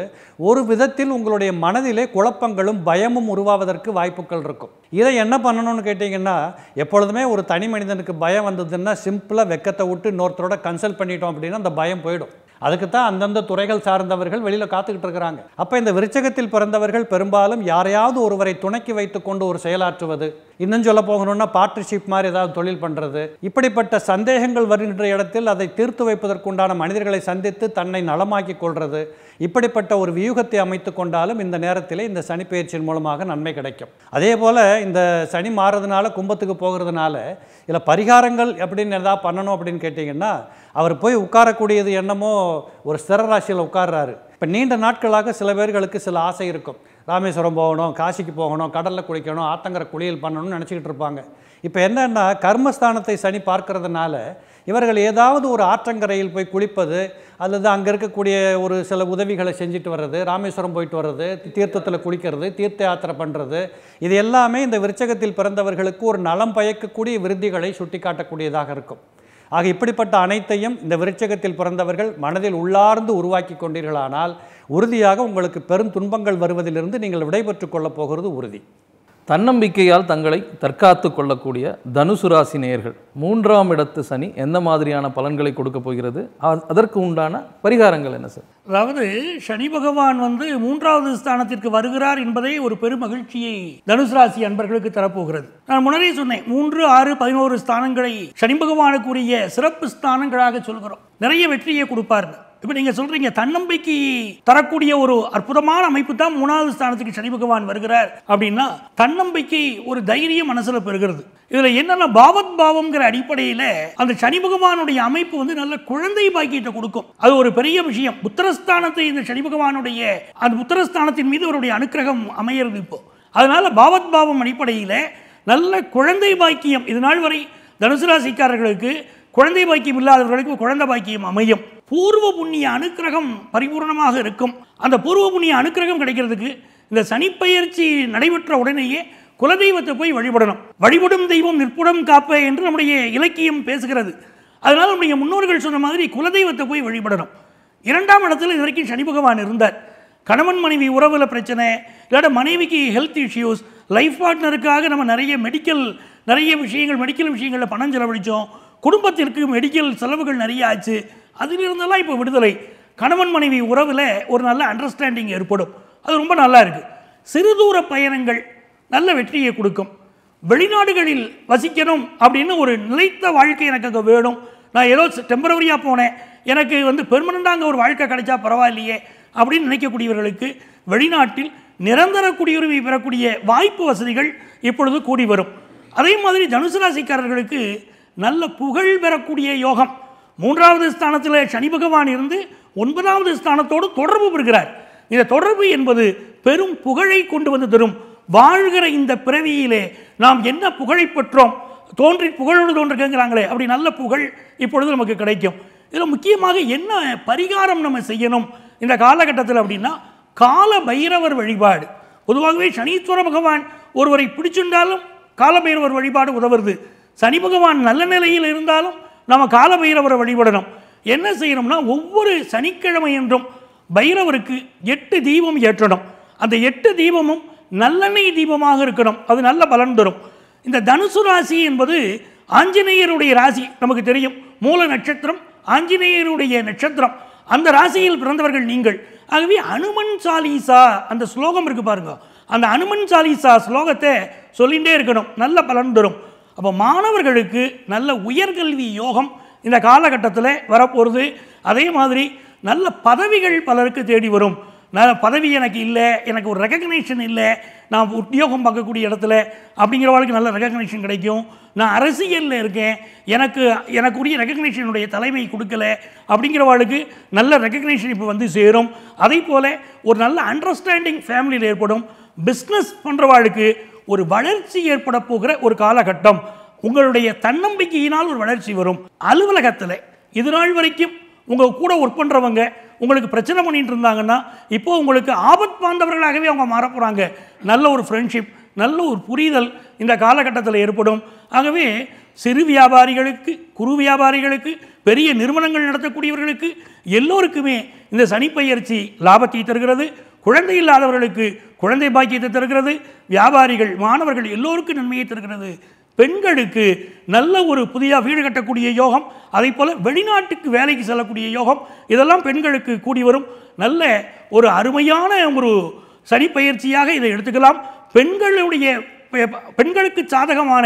ஒரு விதத்தில் உங்களுடைய நம்மளுடைய மனதிலே குழப்பங்களும் பயமும் உருவாவதற்கு வாய்ப்புகள் இருக்கும் இதை என்ன பண்ணணும்னு கேட்டிங்கன்னா எப்பொழுதுமே ஒரு தனி மனிதனுக்கு பயம் வந்ததுன்னா சிம்பிளாக வெக்கத்தை விட்டு இன்னொருத்தரோட கன்சல்ட் பண்ணிட்டோம் அப்படின்னா அந்த பயம் போயிடும் அதுக்கு தான் அந்தந்த துறைகள் சார்ந்தவர்கள் வெளியில் காத்துக்கிட்டு இருக்கிறாங்க அப்போ இந்த விருச்சகத்தில் பிறந்தவர்கள் பெரும்பாலும் யாரையாவது ஒருவரை துணைக்கி வைத்துக்கொண்டு ஒரு செயலாற்றுவது இன்னும் சொல்ல போகணும்னா பார்ட்னர்ஷிப் மாதிரி ஏதாவது தொழில் பண்ணுறது இப்படிப்பட்ட சந்தேகங்கள் வருகின்ற இடத்தில் அதை தீர்த்து வைப்பதற்குண்டான மனிதர்களை சந்தித்து தன்னை நலமாக்கி கொள்வது இப்படிப்பட்ட ஒரு வியூகத்தை அமைத்து கொண்டாலும் இந்த நேரத்தில் இந்த சனி பயிற்சியின் மூலமாக நன்மை கிடைக்கும் அதே போல் இந்த சனி மாறுறதுனால கும்பத்துக்கு போகிறதுனால இதில் பரிகாரங்கள் எப்படின்னு எதாவது பண்ணணும் அப்படின்னு கேட்டிங்கன்னா அவர் போய் உட்காரக்கூடியது என்னமோ ஒரு ஸ்திர ராசியில் உட்கார்றாரு இப்போ நீண்ட நாட்களாக சில பேர்களுக்கு சில ஆசை இருக்கும் ராமேஸ்வரம் போகணும் காசிக்கு போகணும் கடலில் குளிக்கணும் ஆத்தங்கரை குளியல் பண்ணணும்னு நினச்சிக்கிட்டு இருப்பாங்க இப்போ என்னென்னா கர்மஸ்தானத்தை சனி பார்க்கறதுனால இவர்கள் ஏதாவது ஒரு ஆற்றங்கரையில் போய் குளிப்பது அல்லது அங்கே இருக்கக்கூடிய ஒரு சில உதவிகளை செஞ்சுட்டு வர்றது ராமேஸ்வரம் போயிட்டு வர்றது தீர்த்தத்தில் குளிக்கிறது தீர்த்த யாத்திரை பண்ணுறது இது எல்லாமே இந்த விருச்சகத்தில் பிறந்தவர்களுக்கு ஒரு நலம் பயக்கக்கூடிய விருத்திகளை சுட்டிக்காட்டக்கூடியதாக இருக்கும் ஆக இப்படிப்பட்ட அனைத்தையும் இந்த விருச்சகத்தில் பிறந்தவர்கள் மனதில் உள்ளார்ந்து உருவாக்கி கொண்டீர்களானால் உறுதியாக உங்களுக்கு பெரும் துன்பங்கள் வருவதிலிருந்து நீங்கள் விடைபெற்று கொள்ளப் போகிறது உறுதி தன்னம்பிக்கையால் தங்களை தற்காத்து கொள்ளக்கூடிய தனுசு ராசி நேயர்கள் மூன்றாம் இடத்து சனி எந்த மாதிரியான பலன்களை கொடுக்க போகிறது அதற்கு உண்டான பரிகாரங்கள் என்ன சார் அதாவது சனி பகவான் வந்து மூன்றாவது ஸ்தானத்திற்கு வருகிறார் என்பதை ஒரு பெருமகிழ்ச்சியை தனுசு ராசி அன்பர்களுக்கு தரப்போகிறது நான் முன்னரே சொன்னேன் மூன்று ஆறு பதினோரு ஸ்தானங்களை சனி பகவானுக்குரிய சிறப்பு ஸ்தானங்களாக சொல்கிறோம் நிறைய வெற்றியை கொடுப்பார்கள் இப்போ நீங்கள் சொல்கிறீங்க தன்னம்பிக்கை தரக்கூடிய ஒரு அற்புதமான அமைப்பு தான் மூணாவது ஸ்தானத்துக்கு சனி பகவான் வருகிறார் அப்படின்னா தன்னம்பிக்கை ஒரு தைரியம் மனசில் பெறுகிறது இதில் என்னென்ன பாவத் பாவம்ங்கிற அடிப்படையில் அந்த சனி பகவானுடைய அமைப்பு வந்து நல்ல குழந்தை பாக்கியத்தை கொடுக்கும் அது ஒரு பெரிய விஷயம் புத்திரஸ்தானத்தை இந்த சனி பகவானுடைய அந்த புத்திரஸ்தானத்தின் மீது அவருடைய அனுக்கிரகம் அமையிறது இப்போ அதனால் பாவத் பாவம் அடிப்படையில் நல்ல குழந்தை பாக்கியம் இது நாள் வரை தனுசு ராசிக்காரர்களுக்கு குழந்தை பாக்கியம் இல்லாதவர்களுக்கு குழந்தை பாக்கியம் அமையும் பூர்வ புண்ணிய அனுக்கிரகம் பரிபூர்ணமாக இருக்கும் அந்த பூர்வ புண்ணிய அனுக்கிரகம் கிடைக்கிறதுக்கு இந்த சனிப்பயிற்சி நடைபெற்ற உடனேயே குலதெய்வத்தை போய் வழிபடணும் வழிபடும் தெய்வம் நிற்புடம் காப்ப என்று நம்முடைய இலக்கியம் பேசுகிறது அதனால் நம்முடைய முன்னோர்கள் சொன்ன மாதிரி குலதெய்வத்தை போய் வழிபடணும் இரண்டாம் இடத்துல இது வரைக்கும் சனி பகவான் இருந்தார் கணவன் மனைவி உறவில் பிரச்சனை இல்லாட்ட மனைவிக்கு ஹெல்த் இஷ்யூஸ் லைஃப் பார்ட்னருக்காக நம்ம நிறைய மெடிக்கல் நிறைய விஷயங்கள் மெடிக்கல் விஷயங்களில் பணம் செலவழித்தோம் குடும்பத்திற்கு மெடிக்கல் செலவுகள் நிறைய ஆச்சு அதிலிருந்தெல்லாம் இப்போ விடுதலை கணவன் மனைவி உறவில் ஒரு நல்ல அண்டர்ஸ்டாண்டிங் ஏற்படும் அது ரொம்ப நல்லா இருக்குது சிறு தூர பயணங்கள் நல்ல வெற்றியை கொடுக்கும் வெளிநாடுகளில் வசிக்கணும் அப்படின்னு ஒரு நிலைத்த வாழ்க்கை எனக்கு அங்கே வேணும் நான் ஏதோ டெம்பரவரியாக போனேன் எனக்கு வந்து பெர்மனண்டாக அங்கே ஒரு வாழ்க்கை கிடைச்சா பரவாயில்லையே அப்படின்னு நினைக்கக்கூடியவர்களுக்கு வெளிநாட்டில் நிரந்தர குடியுரிமை பெறக்கூடிய வாய்ப்பு வசதிகள் இப்பொழுது கூடி வரும் அதே மாதிரி தனுசு ராசிக்காரர்களுக்கு நல்ல புகழ் பெறக்கூடிய யோகம் மூன்றாவது ஸ்தானத்தில் சனி பகவான் இருந்து ஒன்பதாவது ஸ்தானத்தோடு தொடர்பு பெறுகிறார் இந்த தொடர்பு என்பது பெரும் புகழை கொண்டு வந்து தரும் வாழ்கிற இந்த பிறவியிலே நாம் என்ன புகழை பெற்றோம் தோன்றி புகழோடு கேட்குறாங்களே அப்படி நல்ல புகழ் இப்பொழுது நமக்கு கிடைக்கும் இதில் முக்கியமாக என்ன பரிகாரம் நம்ம செய்யணும் இந்த காலகட்டத்தில் அப்படின்னா கால பைரவர் வழிபாடு பொதுவாகவே சனீஸ்வர பகவான் ஒருவரை பிடிச்சிருந்தாலும் காலபைரவர் வழிபாடு உதவுறது சனி பகவான் நல்ல நிலையில் இருந்தாலும் நம்ம கால பைரவரை வழிபடணும் என்ன செய்யணும்னா ஒவ்வொரு சனிக்கிழமை என்றும் பைரவருக்கு எட்டு தீபம் ஏற்றணும் அந்த எட்டு தீபமும் நல்லெண்ணெய் தீபமாக இருக்கணும் அது நல்ல பலன் தரும் இந்த தனுசு ராசி என்பது ஆஞ்சநேயருடைய ராசி நமக்கு தெரியும் மூல நட்சத்திரம் ஆஞ்சநேயருடைய நட்சத்திரம் அந்த ராசியில் பிறந்தவர்கள் நீங்கள் ஆகவே அனுமன் சாலிசா அந்த ஸ்லோகம் இருக்குது பாருங்க அந்த அனுமன் சாலிசா ஸ்லோகத்தை சொல்லிகிட்டே இருக்கணும் நல்ல பலன் தரும் அப்போ மாணவர்களுக்கு நல்ல உயர்கல்வி யோகம் இந்த காலகட்டத்தில் வரப்போகிறது அதே மாதிரி நல்ல பதவிகள் பலருக்கு தேடி வரும் நல்ல பதவி எனக்கு இல்லை எனக்கு ஒரு ரெக்கக்னேஷன் இல்லை நான் உத்தியோகம் பார்க்கக்கூடிய இடத்துல அப்படிங்கிறவளுக்கு நல்ல ரெக்கக்னேஷன் கிடைக்கும் நான் அரசியலில் இருக்கேன் எனக்கு எனக்குரிய ரெக்கக்னேஷனுடைய தலைமை கொடுக்கல அப்படிங்கிறவாளுக்கு நல்ல ரெக்கக்னேஷன் இப்போ வந்து சேரும் அதே போல் ஒரு நல்ல அண்டர்ஸ்டாண்டிங் ஃபேமிலியில் ஏற்படும் பிஸ்னஸ் பண்ணுறவாளுக்கு ஒரு வளர்ச்சி ஏற்பட போகிற ஒரு காலகட்டம் உங்களுடைய தன்னம்பிக்கையினால் ஒரு வளர்ச்சி வரும் அலுவலகத்தில் இது நாள் வரைக்கும் உங்கள் கூட ஒர்க் பண்ணுறவங்க உங்களுக்கு பிரச்சனை பண்ணிட்டு இருந்தாங்கன்னா இப்போது உங்களுக்கு ஆபத் பாந்தவர்களாகவே அவங்க மாற போகிறாங்க நல்ல ஒரு ஃப்ரெண்ட்ஷிப் நல்ல ஒரு புரிதல் இந்த காலகட்டத்தில் ஏற்படும் ஆகவே சிறு வியாபாரிகளுக்கு குறு வியாபாரிகளுக்கு பெரிய நிறுவனங்கள் நடத்தக்கூடியவர்களுக்கு எல்லோருக்குமே இந்த சனிப்பயிற்சி லாபத்தை தருகிறது குழந்தை இல்லாதவர்களுக்கு குழந்தை பாக்கியத்தை தருகிறது வியாபாரிகள் மாணவர்கள் எல்லோருக்கும் நன்மையை தருகிறது பெண்களுக்கு நல்ல ஒரு புதிய வீடு கட்டக்கூடிய யோகம் அதை போல் வெளிநாட்டுக்கு வேலைக்கு செல்லக்கூடிய யோகம் இதெல்லாம் பெண்களுக்கு கூடி வரும் நல்ல ஒரு அருமையான ஒரு சனிப்பயிற்சியாக இதை எடுத்துக்கலாம் பெண்களுடைய பெண்களுக்கு சாதகமான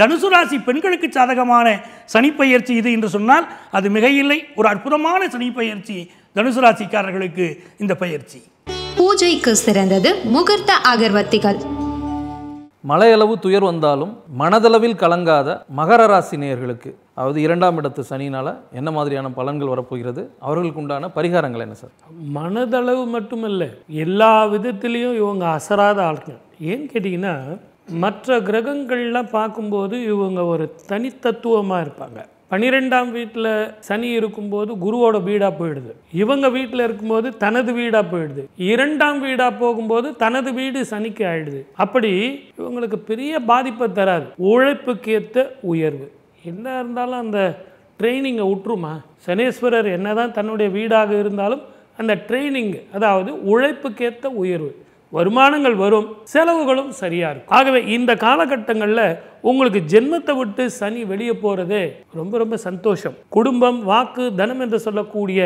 தனுசு ராசி பெண்களுக்கு சாதகமான சனிப்பயிற்சி இது என்று சொன்னால் அது மிக இல்லை ஒரு அற்புதமான சனிப்பயிற்சி தனுசு ராசிக்காரர்களுக்கு இந்த பயிற்சி பூஜைக்கு சிறந்தது முகூர்த்த அகர்வத்திகள் மலையளவு துயர் வந்தாலும் மனதளவில் கலங்காத மகர ராசி நேயர்களுக்கு அதாவது இரண்டாம் இடத்து சனினால் என்ன மாதிரியான பலன்கள் வரப்போகிறது அவர்களுக்கு உண்டான பரிகாரங்கள் என்ன சார் மனதளவு மட்டுமல்ல எல்லா விதத்திலையும் இவங்க அசராத ஆளுங்க ஏன்னு கேட்டிங்கன்னா மற்ற கிரகங்கள்லாம் பார்க்கும்போது இவங்க ஒரு தனித்தத்துவமாக இருப்பாங்க பன்னிரெண்டாம் வீட்டில் சனி இருக்கும்போது குருவோட வீடாக போயிடுது இவங்க வீட்டில் இருக்கும்போது தனது வீடாக போயிடுது இரண்டாம் வீடாக போகும்போது தனது வீடு சனிக்கு ஆயிடுது அப்படி இவங்களுக்கு பெரிய பாதிப்பை தராது உழைப்புக்கு ஏற்ற உயர்வு என்ன இருந்தாலும் அந்த ட்ரைனிங்கை விட்டுருமா சனீஸ்வரர் என்னதான் தன்னுடைய வீடாக இருந்தாலும் அந்த ட்ரைனிங் அதாவது உழைப்புக்கேற்ற உயர்வு வருமானங்கள் வரும் செலவுகளும் சரியாக இருக்கும் ஆகவே இந்த காலகட்டங்களில் உங்களுக்கு ஜென்மத்தை விட்டு சனி வெளியே போகிறது ரொம்ப ரொம்ப சந்தோஷம் குடும்பம் வாக்கு தனம் என்று சொல்லக்கூடிய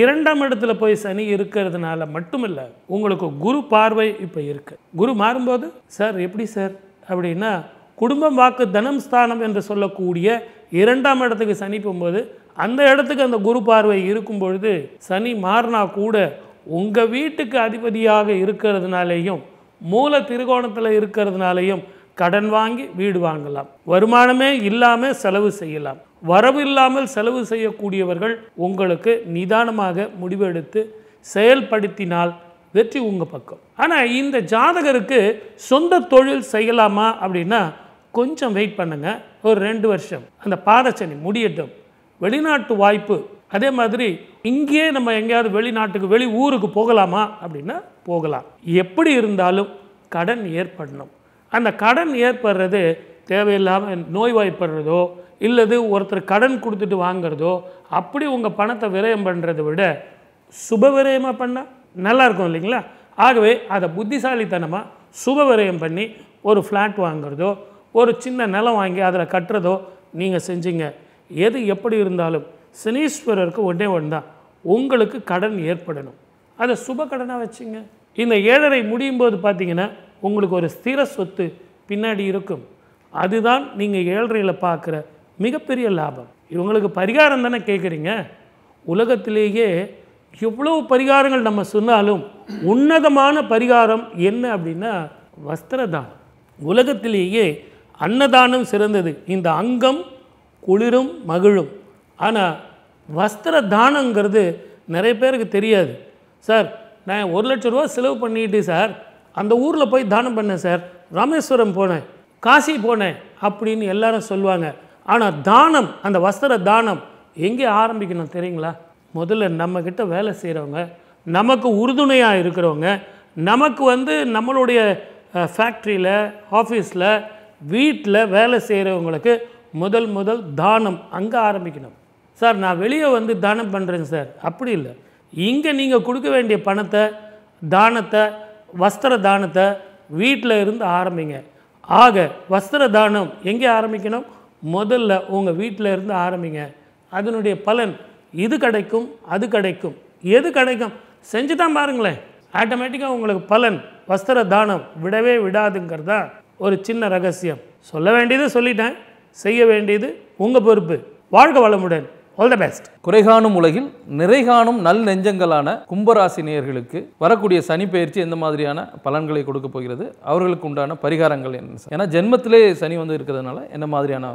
இரண்டாம் இடத்துல போய் சனி இருக்கிறதுனால மட்டுமில்லை உங்களுக்கு குரு பார்வை இப்போ இருக்கு குரு மாறும்போது சார் எப்படி சார் அப்படின்னா குடும்பம் வாக்கு தனம் ஸ்தானம் என்று சொல்லக்கூடிய இரண்டாம் இடத்துக்கு சனி போகும்போது அந்த இடத்துக்கு அந்த குரு பார்வை இருக்கும் பொழுது சனி மாறினா கூட உங்கள் வீட்டுக்கு அதிபதியாக இருக்கிறதுனாலேயும் மூல திருகோணத்தில் இருக்கிறதுனாலையும் கடன் வாங்கி வீடு வாங்கலாம் வருமானமே இல்லாமல் செலவு செய்யலாம் வரவு இல்லாமல் செலவு செய்யக்கூடியவர்கள் உங்களுக்கு நிதானமாக முடிவெடுத்து செயல்படுத்தினால் வெற்றி உங்கள் பக்கம் ஆனால் இந்த ஜாதகருக்கு சொந்த தொழில் செய்யலாமா அப்படின்னா கொஞ்சம் வெயிட் பண்ணுங்கள் ஒரு ரெண்டு வருஷம் அந்த பாதச்சனி முடியட்டும் வெளிநாட்டு வாய்ப்பு அதே மாதிரி இங்கேயே நம்ம எங்கேயாவது வெளிநாட்டுக்கு வெளி ஊருக்கு போகலாமா அப்படின்னா போகலாம் எப்படி இருந்தாலும் கடன் ஏற்படணும் அந்த கடன் ஏற்படுறது தேவையில்லாமல் நோய்வாய்ப்படுறதோ இல்லது ஒருத்தர் கடன் கொடுத்துட்டு வாங்கிறதோ அப்படி உங்கள் பணத்தை விரயம் பண்ணுறதை விட சுப விரயமாக பண்ணால் நல்லாயிருக்கும் இல்லைங்களா ஆகவே அதை புத்திசாலித்தனமாக சுப விரயம் பண்ணி ஒரு ஃப்ளாட் வாங்கிறதோ ஒரு சின்ன நிலம் வாங்கி அதில் கட்டுறதோ நீங்கள் செஞ்சீங்க எது எப்படி இருந்தாலும் சனீஸ்வரருக்கு ஒன்றே ஒன்று தான் உங்களுக்கு கடன் ஏற்படணும் அதை சுப கடனாக வச்சுங்க இந்த ஏழரை முடியும் போது பார்த்தீங்கன்னா உங்களுக்கு ஒரு ஸ்திர சொத்து பின்னாடி இருக்கும் அதுதான் நீங்கள் ஏழரையில் பார்க்குற மிகப்பெரிய லாபம் இவங்களுக்கு பரிகாரம் தானே கேட்குறீங்க உலகத்திலேயே எவ்வளவு பரிகாரங்கள் நம்ம சொன்னாலும் உன்னதமான பரிகாரம் என்ன அப்படின்னா வஸ்திரதானம் உலகத்திலேயே அன்னதானம் சிறந்தது இந்த அங்கம் குளிரும் மகிழும் ஆனால் வஸ்திர தானங்கிறது நிறைய பேருக்கு தெரியாது சார் நான் ஒரு லட்ச ரூபா செலவு பண்ணிட்டு சார் அந்த ஊரில் போய் தானம் பண்ணேன் சார் ராமேஸ்வரம் போனேன் காசி போனேன் அப்படின்னு எல்லாரும் சொல்லுவாங்க ஆனால் தானம் அந்த வஸ்திர தானம் எங்கே ஆரம்பிக்கணும் தெரியுங்களா முதல்ல நம்மக்கிட்ட வேலை செய்கிறவங்க நமக்கு உறுதுணையாக இருக்கிறவங்க நமக்கு வந்து நம்மளுடைய ஃபேக்ட்ரியில் ஆஃபீஸில் வீட்டில் வேலை செய்கிறவங்களுக்கு முதல் முதல் தானம் அங்கே ஆரம்பிக்கணும் சார் நான் வெளியே வந்து தானம் பண்ணுறேன் சார் அப்படி இல்லை இங்கே நீங்கள் கொடுக்க வேண்டிய பணத்தை தானத்தை வஸ்திர தானத்தை வீட்டில் இருந்து ஆரம்பிங்க ஆக வஸ்திர தானம் எங்கே ஆரம்பிக்கணும் முதல்ல உங்கள் வீட்டில் இருந்து ஆரம்பிங்க அதனுடைய பலன் இது கிடைக்கும் அது கிடைக்கும் எது கிடைக்கும் செஞ்சு தான் பாருங்களேன் ஆட்டோமேட்டிக்காக உங்களுக்கு பலன் வஸ்திர தானம் விடவே விடாதுங்கிறது தான் ஒரு சின்ன ரகசியம் சொல்ல வேண்டியது சொல்லிட்டேன் செய்ய வேண்டியது உங்கள் பொறுப்பு வாழ்க வளமுடன் ஆல் த பெஸ்ட் குறைகாணும் உலகில் நிறைகாணும் நல் நெஞ்சங்களான கும்பராசி நேயர்களுக்கு வரக்கூடிய சனி பயிற்சி எந்த மாதிரியான பலன்களை கொடுக்க போகிறது அவர்களுக்கு உண்டான பரிகாரங்கள் என்ன ஏன்னா ஜென்மத்திலே சனி வந்து இருக்கிறதுனால என்ன மாதிரியான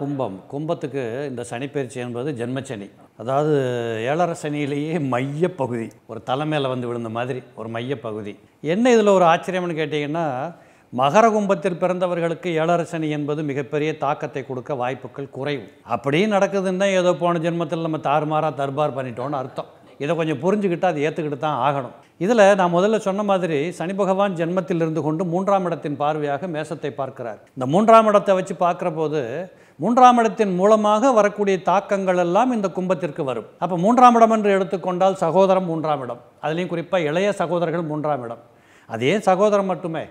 கும்பம் கும்பத்துக்கு இந்த சனி பயிற்சி என்பது ஜென்மச்சனி அதாவது ஏழரை சனியிலேயே மையப்பகுதி ஒரு தலைமையில் வந்து விழுந்த மாதிரி ஒரு மையப்பகுதி என்ன இதில் ஒரு ஆச்சரியம்னு கேட்டிங்கன்னா மகர கும்பத்தில் பிறந்தவர்களுக்கு ஏழரசனி என்பது மிகப்பெரிய தாக்கத்தை கொடுக்க வாய்ப்புகள் குறைவு அப்படியே நடக்குதுன்னா ஏதோ போன ஜென்மத்தில் நம்ம தாறுமாறாக தர்பார் பண்ணிட்டோம்னு அர்த்தம் இதை கொஞ்சம் புரிஞ்சுக்கிட்டு அதை ஏற்றுக்கிட்டு தான் ஆகணும் இதில் நான் முதல்ல சொன்ன மாதிரி சனி பகவான் ஜென்மத்தில் இருந்து கொண்டு மூன்றாம் இடத்தின் பார்வையாக மேசத்தை பார்க்கிறார் இந்த மூன்றாம் இடத்தை வச்சு பார்க்குற போது மூன்றாம் இடத்தின் மூலமாக வரக்கூடிய தாக்கங்கள் எல்லாம் இந்த கும்பத்திற்கு வரும் அப்போ மூன்றாம் இடம் என்று எடுத்துக்கொண்டால் சகோதரம் மூன்றாம் இடம் அதுலேயும் குறிப்பாக இளைய சகோதரர்கள் மூன்றாம் இடம் அதே சகோதரம் மட்டுமே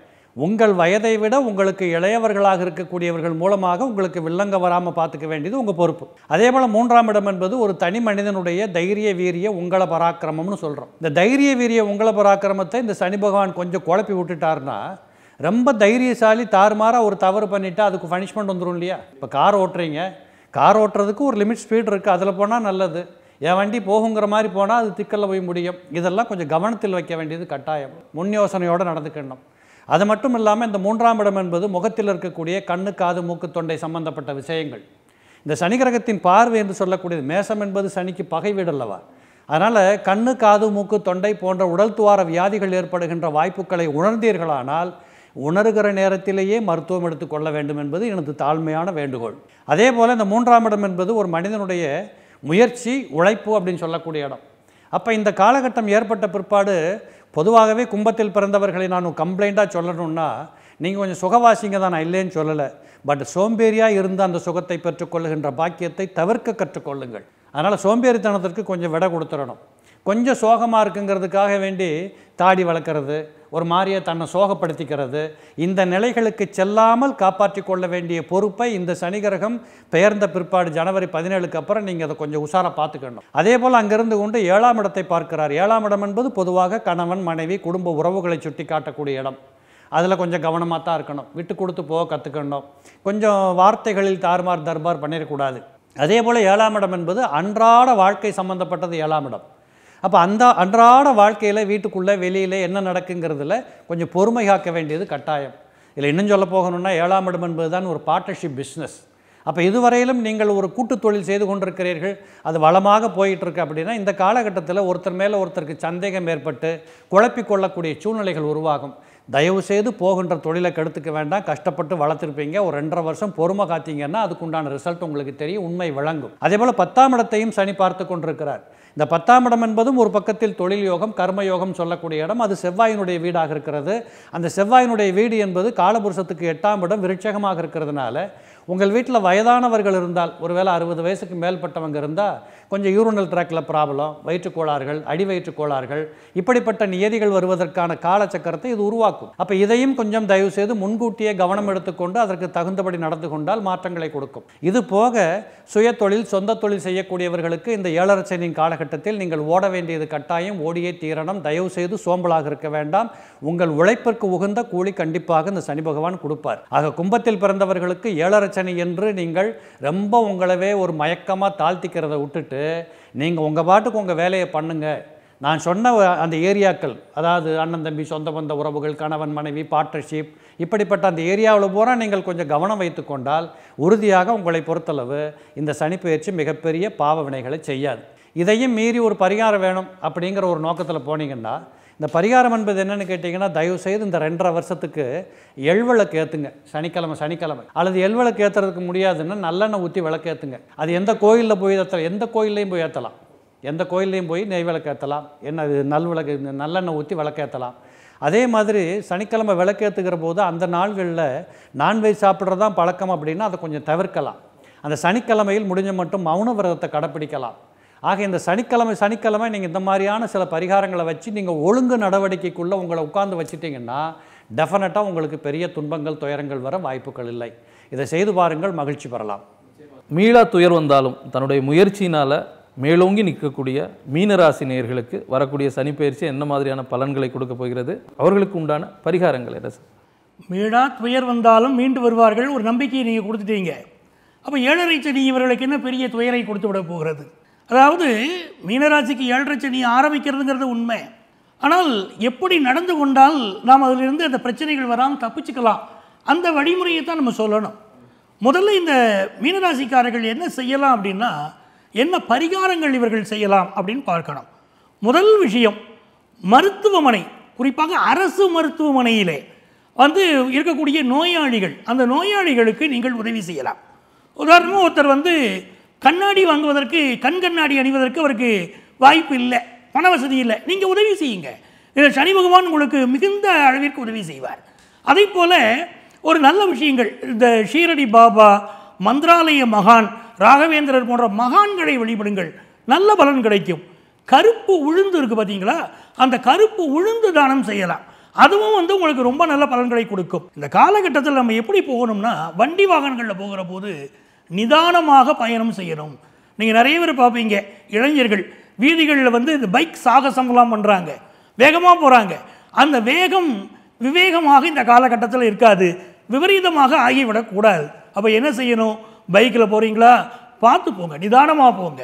உங்கள் வயதை விட உங்களுக்கு இளையவர்களாக இருக்கக்கூடியவர்கள் மூலமாக உங்களுக்கு வில்லங்க வராமல் பார்த்துக்க வேண்டியது உங்கள் பொறுப்பு அதே போல் மூன்றாம் இடம் என்பது ஒரு தனி மனிதனுடைய தைரிய வீரிய உங்கள பராக்கிரமம்னு சொல்கிறோம் இந்த தைரிய வீரிய உங்கள பராக்கிரமத்தை இந்த சனி பகவான் கொஞ்சம் குழப்பி விட்டுட்டார்னா ரொம்ப தைரியசாலி தாறுமாறாக ஒரு தவறு பண்ணிவிட்டு அதுக்கு பனிஷ்மெண்ட் வந்துடும் இல்லையா இப்போ கார் ஓட்டுறீங்க கார் ஓட்டுறதுக்கு ஒரு லிமிட் ஸ்பீடு இருக்குது அதில் போனால் நல்லது என் வண்டி போகுங்கிற மாதிரி போனால் அது திக்கலில் போய் முடியும் இதெல்லாம் கொஞ்சம் கவனத்தில் வைக்க வேண்டியது கட்டாயம் முன் யோசனையோடு நடந்துக்கணும் அது மட்டும் இல்லாமல் இந்த மூன்றாம் இடம் என்பது முகத்தில் இருக்கக்கூடிய கண்ணு காது மூக்கு தொண்டை சம்பந்தப்பட்ட விஷயங்கள் இந்த சனி கிரகத்தின் பார்வை என்று சொல்லக்கூடியது மேசம் என்பது சனிக்கு பகை வீடு அல்லவா அதனால் கண்ணு காது மூக்கு தொண்டை போன்ற உடல் துவார வியாதிகள் ஏற்படுகின்ற வாய்ப்புகளை உணர்ந்தீர்களானால் உணர்கிற நேரத்திலேயே மருத்துவம் எடுத்துக்கொள்ள வேண்டும் என்பது எனது தாழ்மையான வேண்டுகோள் அதே போல் இந்த மூன்றாம் இடம் என்பது ஒரு மனிதனுடைய முயற்சி உழைப்பு அப்படின்னு சொல்லக்கூடிய இடம் அப்போ இந்த காலகட்டம் ஏற்பட்ட பிற்பாடு பொதுவாகவே கும்பத்தில் பிறந்தவர்களை நான் கம்ப்ளைண்ட்டாக சொல்லணுன்னா நீங்கள் கொஞ்சம் சுகவாசிங்க தான் நான் இல்லைன்னு சொல்லலை பட் சோம்பேறியாக இருந்து அந்த சுகத்தை பெற்றுக்கொள்ளுகின்ற பாக்கியத்தை தவிர்க்க கற்றுக்கொள்ளுங்கள் அதனால் சோம்பேறித்தனத்திற்கு கொஞ்சம் விட கொடுத்துடணும் கொஞ்சம் சோகமாக இருக்குங்கிறதுக்காக வேண்டி தாடி வளர்க்குறது ஒரு மாதிரியை தன்னை சோகப்படுத்திக்கிறது இந்த நிலைகளுக்கு செல்லாமல் காப்பாற்றி கொள்ள வேண்டிய பொறுப்பை இந்த சனி கிரகம் பெயர்ந்த பிற்பாடு ஜனவரி பதினேழுக்கு அப்புறம் நீங்கள் அதை கொஞ்சம் உஷாராக பார்த்துக்கணும் அதே போல் அங்கிருந்து கொண்டு ஏழாம் இடத்தை பார்க்கிறார் ஏழாம் இடம் என்பது பொதுவாக கணவன் மனைவி குடும்ப உறவுகளை சுட்டி காட்டக்கூடிய இடம் அதில் கொஞ்சம் கவனமாக தான் இருக்கணும் விட்டு கொடுத்து போக கற்றுக்கணும் கொஞ்சம் வார்த்தைகளில் தாறுமாறு தர்பார் பண்ணிடக்கூடாது அதே போல் ஏழாம் இடம் என்பது அன்றாட வாழ்க்கை சம்மந்தப்பட்டது ஏழாம் இடம் அப்போ அந்த அன்றாட வாழ்க்கையில் வீட்டுக்குள்ளே வெளியில் என்ன நடக்குங்கிறதுல கொஞ்சம் பொறுமை காக்க வேண்டியது கட்டாயம் இதில் இன்னும் சொல்ல போகணும்னா ஏழாம் இடம் என்பது தான் ஒரு பார்ட்னர்ஷிப் பிஸ்னஸ் அப்போ இதுவரையிலும் நீங்கள் ஒரு கூட்டு தொழில் செய்து கொண்டிருக்கிறீர்கள் அது வளமாக போயிட்டுருக்கு அப்படின்னா இந்த காலகட்டத்தில் ஒருத்தர் மேலே ஒருத்தருக்கு சந்தேகம் ஏற்பட்டு குழப்பிக்கொள்ளக்கூடிய சூழ்நிலைகள் உருவாகும் தயவுசெய்து போகின்ற தொழிலை கெடுத்துக்க வேண்டாம் கஷ்டப்பட்டு வளர்த்துருப்பீங்க ஒரு ரெண்டரை வருஷம் பொறுமை காத்தீங்கன்னா அதுக்குண்டான ரிசல்ட் உங்களுக்கு தெரியும் உண்மை விளங்கும் அதே போல் பத்தாம் இடத்தையும் சனி பார்த்து கொண்டிருக்கிறார் இந்த பத்தாம் இடம் என்பதும் ஒரு பக்கத்தில் தொழில் யோகம் கர்மயோகம் சொல்லக்கூடிய இடம் அது செவ்வாயினுடைய வீடாக இருக்கிறது அந்த செவ்வாயினுடைய வீடு என்பது காலபுருஷத்துக்கு எட்டாம் இடம் விருட்சகமாக இருக்கிறதுனால உங்கள் வீட்டில் வயதானவர்கள் இருந்தால் ஒருவேளை அறுபது வயசுக்கு மேல்பட்டவங்க இருந்தால் கொஞ்சம் யூரோனல் ட்ராக்கில் ப்ராப்ளம் வயிற்றுக்கோளார்கள் அடி வயிற்றுக்கோளார்கள் இப்படிப்பட்ட நியதிகள் வருவதற்கான காலச்சக்கரத்தை இது உருவாக்கும் அப்போ இதையும் கொஞ்சம் தயவு செய்து முன்கூட்டியே கவனம் எடுத்துக்கொண்டு அதற்கு தகுந்தபடி நடந்து கொண்டால் மாற்றங்களை கொடுக்கும் இது போக சுய தொழில் சொந்த தொழில் செய்யக்கூடியவர்களுக்கு இந்த ஏழரசனின் காலகட்டத்தில் நீங்கள் ஓட வேண்டியது கட்டாயம் ஓடியே தீரணம் தயவு செய்து சோம்பலாக இருக்க வேண்டாம் உங்கள் உழைப்பிற்கு உகந்த கூலி கண்டிப்பாக இந்த சனி பகவான் கொடுப்பார் ஆக கும்பத்தில் பிறந்தவர்களுக்கு ஏழரை பிரச்சனை என்று நீங்கள் ரொம்ப உங்களவே ஒரு மயக்கமாக தாழ்த்திக்கிறத விட்டுட்டு நீங்கள் உங்கள் பாட்டுக்கு உங்கள் வேலையை பண்ணுங்கள் நான் சொன்ன அந்த ஏரியாக்கள் அதாவது அண்ணன் தம்பி சொந்த பந்த உறவுகள் கணவன் மனைவி பார்ட்னர்ஷிப் இப்படிப்பட்ட அந்த ஏரியாவில் பூரா நீங்கள் கொஞ்சம் கவனம் வைத்துக்கொண்டால் உறுதியாக உங்களை பொறுத்தளவு இந்த சனிப்பெயர்ச்சி மிகப்பெரிய பாவ வினைகளை செய்யாது இதையும் மீறி ஒரு பரிகாரம் வேணும் அப்படிங்கிற ஒரு நோக்கத்தில் போனீங்கன்னா இந்த பரிகாரம் என்பது என்னென்னு கேட்டிங்கன்னா தயவுசெய்து இந்த ரெண்டரை வருஷத்துக்கு எள்விளக்கு ஏற்றுங்க சனிக்கிழமை சனிக்கிழமை அல்லது எள்விளக்கு ஏற்றுறதுக்கு முடியாதுன்னா நல்லெண்ணெய் ஊற்றி விளக்கு ஏற்றுங்க அது எந்த கோயிலில் போய் ஏற்றலாம் எந்த கோயில்லையும் போய் ஏற்றலாம் எந்த கோயில்லையும் போய் நெய் விளக்கு ஏற்றலாம் என்ன நல் விளக்கு நல்லெண்ணெய் ஊற்றி விளக்கேற்றலாம் அதே மாதிரி சனிக்கிழமை ஏற்றுக்கிற போது அந்த நாள்களில் நான்வெஜ் சாப்பிட்றதான் பழக்கம் அப்படின்னா அதை கொஞ்சம் தவிர்க்கலாம் அந்த சனிக்கிழமையில் முடிஞ்ச மட்டும் மௌன விரதத்தை கடைப்பிடிக்கலாம் ஆக இந்த சனிக்கிழமை சனிக்கிழமை நீங்கள் இந்த மாதிரியான சில பரிகாரங்களை வச்சு நீங்கள் ஒழுங்கு நடவடிக்கைக்குள்ளே உங்களை உட்காந்து வச்சுட்டிங்கன்னா டெஃபினட்டாக உங்களுக்கு பெரிய துன்பங்கள் துயரங்கள் வர வாய்ப்புகள் இல்லை இதை செய்து பாருங்கள் மகிழ்ச்சி பெறலாம் மீளா துயர் வந்தாலும் தன்னுடைய முயற்சியினால் மேலோங்கி நிற்கக்கூடிய மீனராசி நேர்களுக்கு வரக்கூடிய சனிப்பயிற்சி என்ன மாதிரியான பலன்களை கொடுக்க போகிறது அவர்களுக்கு உண்டான பரிகாரங்கள் என்ன சார் மீளா துயர் வந்தாலும் மீண்டு வருவார்கள் ஒரு நம்பிக்கையை நீங்கள் கொடுத்துட்டீங்க அப்போ ஏழரை சனி இவர்களுக்கு என்ன பெரிய துயரை கொடுத்து விட போகிறது அதாவது மீனராசிக்கு ஏழரை சனி ஆரம்பிக்கிறதுங்கிறது உண்மை ஆனால் எப்படி நடந்து கொண்டால் நாம் அதிலிருந்து அந்த பிரச்சனைகள் வராமல் தப்பிச்சுக்கலாம் அந்த வழிமுறையை தான் நம்ம சொல்லணும் முதல்ல இந்த மீனராசிக்காரர்கள் என்ன செய்யலாம் அப்படின்னா என்ன பரிகாரங்கள் இவர்கள் செய்யலாம் அப்படின்னு பார்க்கணும் முதல் விஷயம் மருத்துவமனை குறிப்பாக அரசு மருத்துவமனையிலே வந்து இருக்கக்கூடிய நோயாளிகள் அந்த நோயாளிகளுக்கு நீங்கள் உதவி செய்யலாம் உதாரணமாக ஒருத்தர் வந்து கண்ணாடி வாங்குவதற்கு கண் கண்ணாடி அணிவதற்கு அவருக்கு வாய்ப்பு இல்லை பண வசதி இல்லை நீங்கள் உதவி செய்யுங்க இதில் சனி பகவான் உங்களுக்கு மிகுந்த அளவிற்கு உதவி செய்வார் அதே போல் ஒரு நல்ல விஷயங்கள் இந்த ஷீரடி பாபா மந்திராலய மகான் ராகவேந்திரர் போன்ற மகான்களை வழிபடுங்கள் நல்ல பலன் கிடைக்கும் கருப்பு உளுந்து இருக்குது பார்த்தீங்களா அந்த கருப்பு உளுந்து தானம் செய்யலாம் அதுவும் வந்து உங்களுக்கு ரொம்ப நல்ல பலன்களை கொடுக்கும் இந்த காலகட்டத்தில் நம்ம எப்படி போகணும்னா வண்டி வாகனங்களில் போகிற போது நிதானமாக பயணம் செய்யணும் நீங்கள் நிறைய பேர் பார்ப்பீங்க இளைஞர்கள் வீதிகளில் வந்து இந்த பைக் சாகசம்லாம் பண்ணுறாங்க வேகமாக போகிறாங்க அந்த வேகம் விவேகமாக இந்த காலகட்டத்தில் இருக்காது விபரீதமாக ஆகிவிடக்கூடாது அப்போ என்ன செய்யணும் பைக்கில் போகிறீங்களா பார்த்து போங்க நிதானமாக போங்க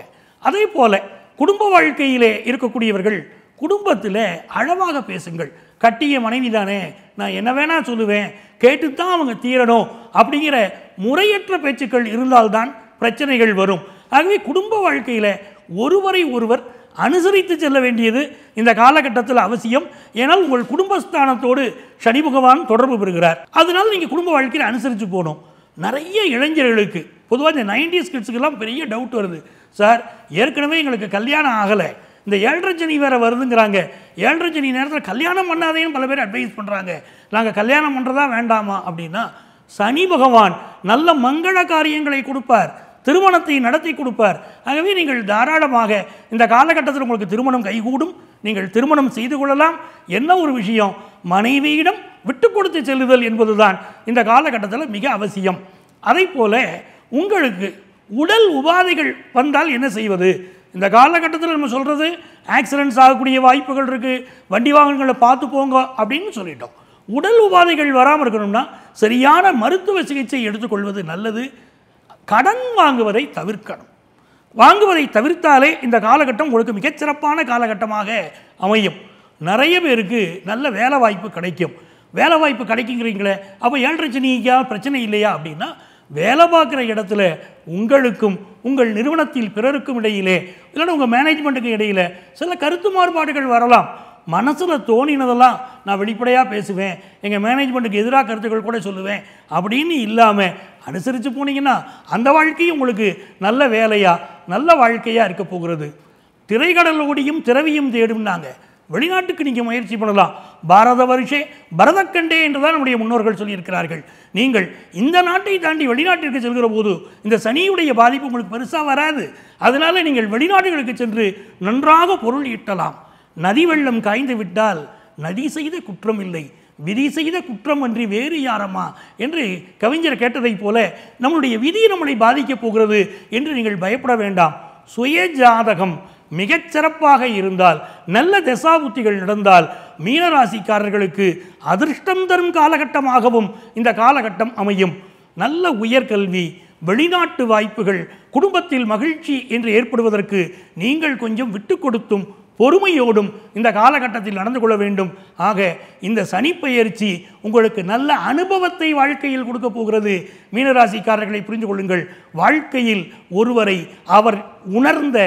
அதே போல் குடும்ப வாழ்க்கையிலே இருக்கக்கூடியவர்கள் குடும்பத்தில் அழவாக பேசுங்கள் கட்டிய மனைவி தானே நான் என்ன வேணால் சொல்லுவேன் கேட்டு தான் அவங்க தீரணும் அப்படிங்கிற முறையற்ற பேச்சுக்கள் இருந்தால்தான் பிரச்சனைகள் வரும் ஆகவே குடும்ப வாழ்க்கையில் ஒருவரை ஒருவர் அனுசரித்து செல்ல வேண்டியது இந்த காலகட்டத்தில் அவசியம் ஏனால் உங்கள் குடும்பஸ்தானத்தோடு சனி பகவான் தொடர்பு பெறுகிறார் அதனால் நீங்கள் குடும்ப வாழ்க்கையில் அனுசரித்து போகணும் நிறைய இளைஞர்களுக்கு பொதுவாக இந்த நைன்டிஸ் ஸ்கிட்ஸுக்கெல்லாம் பெரிய டவுட் வருது சார் ஏற்கனவே எங்களுக்கு கல்யாணம் ஆகலை இந்த ஏழரை ஜனி வேறு வருதுங்கிறாங்க ஏழரை ஜனி நேரத்தில் கல்யாணம் பண்ணாதேன்னு பல பேர் அட்வைஸ் பண்ணுறாங்க நாங்கள் கல்யாணம் பண்ணுறதா வேண்டாமா அப்படின்னா சனி பகவான் நல்ல மங்கள காரியங்களை கொடுப்பார் திருமணத்தை நடத்தி கொடுப்பார் ஆகவே நீங்கள் தாராளமாக இந்த காலகட்டத்தில் உங்களுக்கு திருமணம் கைகூடும் நீங்கள் திருமணம் செய்து கொள்ளலாம் என்ன ஒரு விஷயம் மனைவியிடம் விட்டு கொடுத்து செல்லுதல் என்பதுதான் இந்த காலகட்டத்தில் மிக அவசியம் அதை போல் உங்களுக்கு உடல் உபாதைகள் வந்தால் என்ன செய்வது இந்த காலகட்டத்தில் நம்ம சொல்கிறது ஆக்சிடென்ட்ஸ் ஆகக்கூடிய வாய்ப்புகள் இருக்குது வண்டி வாகனங்களை பார்த்து போங்க அப்படின்னு சொல்லிட்டோம் உடல் உபாதைகள் வராமல் இருக்கணும்னா சரியான மருத்துவ சிகிச்சை எடுத்துக்கொள்வது நல்லது கடன் வாங்குவதை தவிர்க்கணும் வாங்குவதை தவிர்த்தாலே இந்த காலகட்டம் உங்களுக்கு மிகச்சிறப்பான காலகட்டமாக அமையும் நிறைய பேருக்கு நல்ல வேலை வாய்ப்பு கிடைக்கும் வேலை வாய்ப்பு கிடைக்குங்கிறீங்களே அப்போ ஏழரை சனியா பிரச்சனை இல்லையா அப்படின்னா வேலை பார்க்குற இடத்துல உங்களுக்கும் உங்கள் நிறுவனத்தில் பிறருக்கும் இடையிலே இல்லைன்னா உங்கள் மேனேஜ்மெண்ட்டுக்கு இடையில சில கருத்து மாறுபாடுகள் வரலாம் மனசில் தோணினதெல்லாம் நான் வெளிப்படையாக பேசுவேன் எங்கள் மேனேஜ்மெண்ட்டுக்கு எதிராக கருத்துக்கள் கூட சொல்லுவேன் அப்படின்னு இல்லாமல் அனுசரித்து போனீங்கன்னா அந்த வாழ்க்கையும் உங்களுக்கு நல்ல வேலையாக நல்ல வாழ்க்கையாக இருக்க போகிறது திரைக்கடல் ஓடியும் திறவியும் தேடும்னாங்க வெளிநாட்டுக்கு நீங்கள் முயற்சி பண்ணலாம் பாரத வருஷே பரதக்கண்டே என்று தான் நம்முடைய முன்னோர்கள் சொல்லியிருக்கிறார்கள் நீங்கள் இந்த நாட்டை தாண்டி வெளிநாட்டிற்கு செல்கிற போது இந்த சனியுடைய பாதிப்பு உங்களுக்கு பெருசாக வராது அதனால் நீங்கள் வெளிநாடுகளுக்கு சென்று நன்றாக பொருள் ஈட்டலாம் நதி வெள்ளம் காய்ந்து விட்டால் நதி செய்த குற்றம் இல்லை விதி செய்த குற்றம் அன்றி வேறு யாரம்மா என்று கவிஞர் கேட்டதைப் போல நம்முடைய விதி நம்மளை பாதிக்கப் போகிறது என்று நீங்கள் பயப்பட வேண்டாம் சுய ஜாதகம் சிறப்பாக இருந்தால் நல்ல தசாபுத்திகள் நடந்தால் மீனராசிக்காரர்களுக்கு அதிர்ஷ்டம் தரும் காலகட்டமாகவும் இந்த காலகட்டம் அமையும் நல்ல உயர்கல்வி வெளிநாட்டு வாய்ப்புகள் குடும்பத்தில் மகிழ்ச்சி என்று ஏற்படுவதற்கு நீங்கள் கொஞ்சம் விட்டு கொடுத்தும் பொறுமையோடும் இந்த காலகட்டத்தில் நடந்து கொள்ள வேண்டும் ஆக இந்த சனிப்பெயர்ச்சி உங்களுக்கு நல்ல அனுபவத்தை வாழ்க்கையில் கொடுக்க போகிறது மீனராசிக்காரர்களை புரிந்து கொள்ளுங்கள் வாழ்க்கையில் ஒருவரை அவர் உணர்ந்த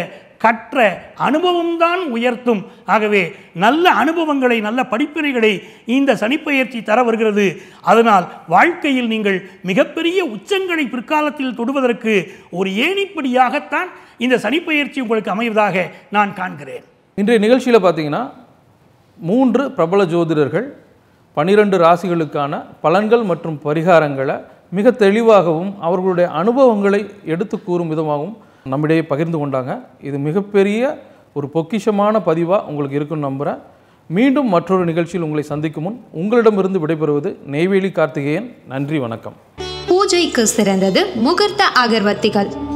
கற்ற அனுபவம்தான் உயர்த்தும் ஆகவே நல்ல அனுபவங்களை நல்ல படிப்பினைகளை இந்த சனிப்பெயர்ச்சி தர வருகிறது அதனால் வாழ்க்கையில் நீங்கள் மிகப்பெரிய உச்சங்களை பிற்காலத்தில் தொடுவதற்கு ஒரு ஏணிப்படியாகத்தான் இந்த சனிப்பெயர்ச்சி உங்களுக்கு அமைவதாக நான் காண்கிறேன் இன்றைய நிகழ்ச்சியில் பார்த்தீங்கன்னா மூன்று பிரபல ஜோதிடர்கள் பனிரெண்டு ராசிகளுக்கான பலன்கள் மற்றும் பரிகாரங்களை மிக தெளிவாகவும் அவர்களுடைய அனுபவங்களை எடுத்து கூறும் விதமாகவும் நம்மிடையே பகிர்ந்து கொண்டாங்க இது மிகப்பெரிய ஒரு பொக்கிஷமான பதிவாக உங்களுக்கு இருக்குன்னு நம்புகிறேன் மீண்டும் மற்றொரு நிகழ்ச்சியில் உங்களை சந்திக்கும் முன் உங்களிடமிருந்து விடைபெறுவது நெய்வேலி கார்த்திகேயன் நன்றி வணக்கம் பூஜைக்கு சிறந்தது முகூர்த்த அகர்வத்திகள்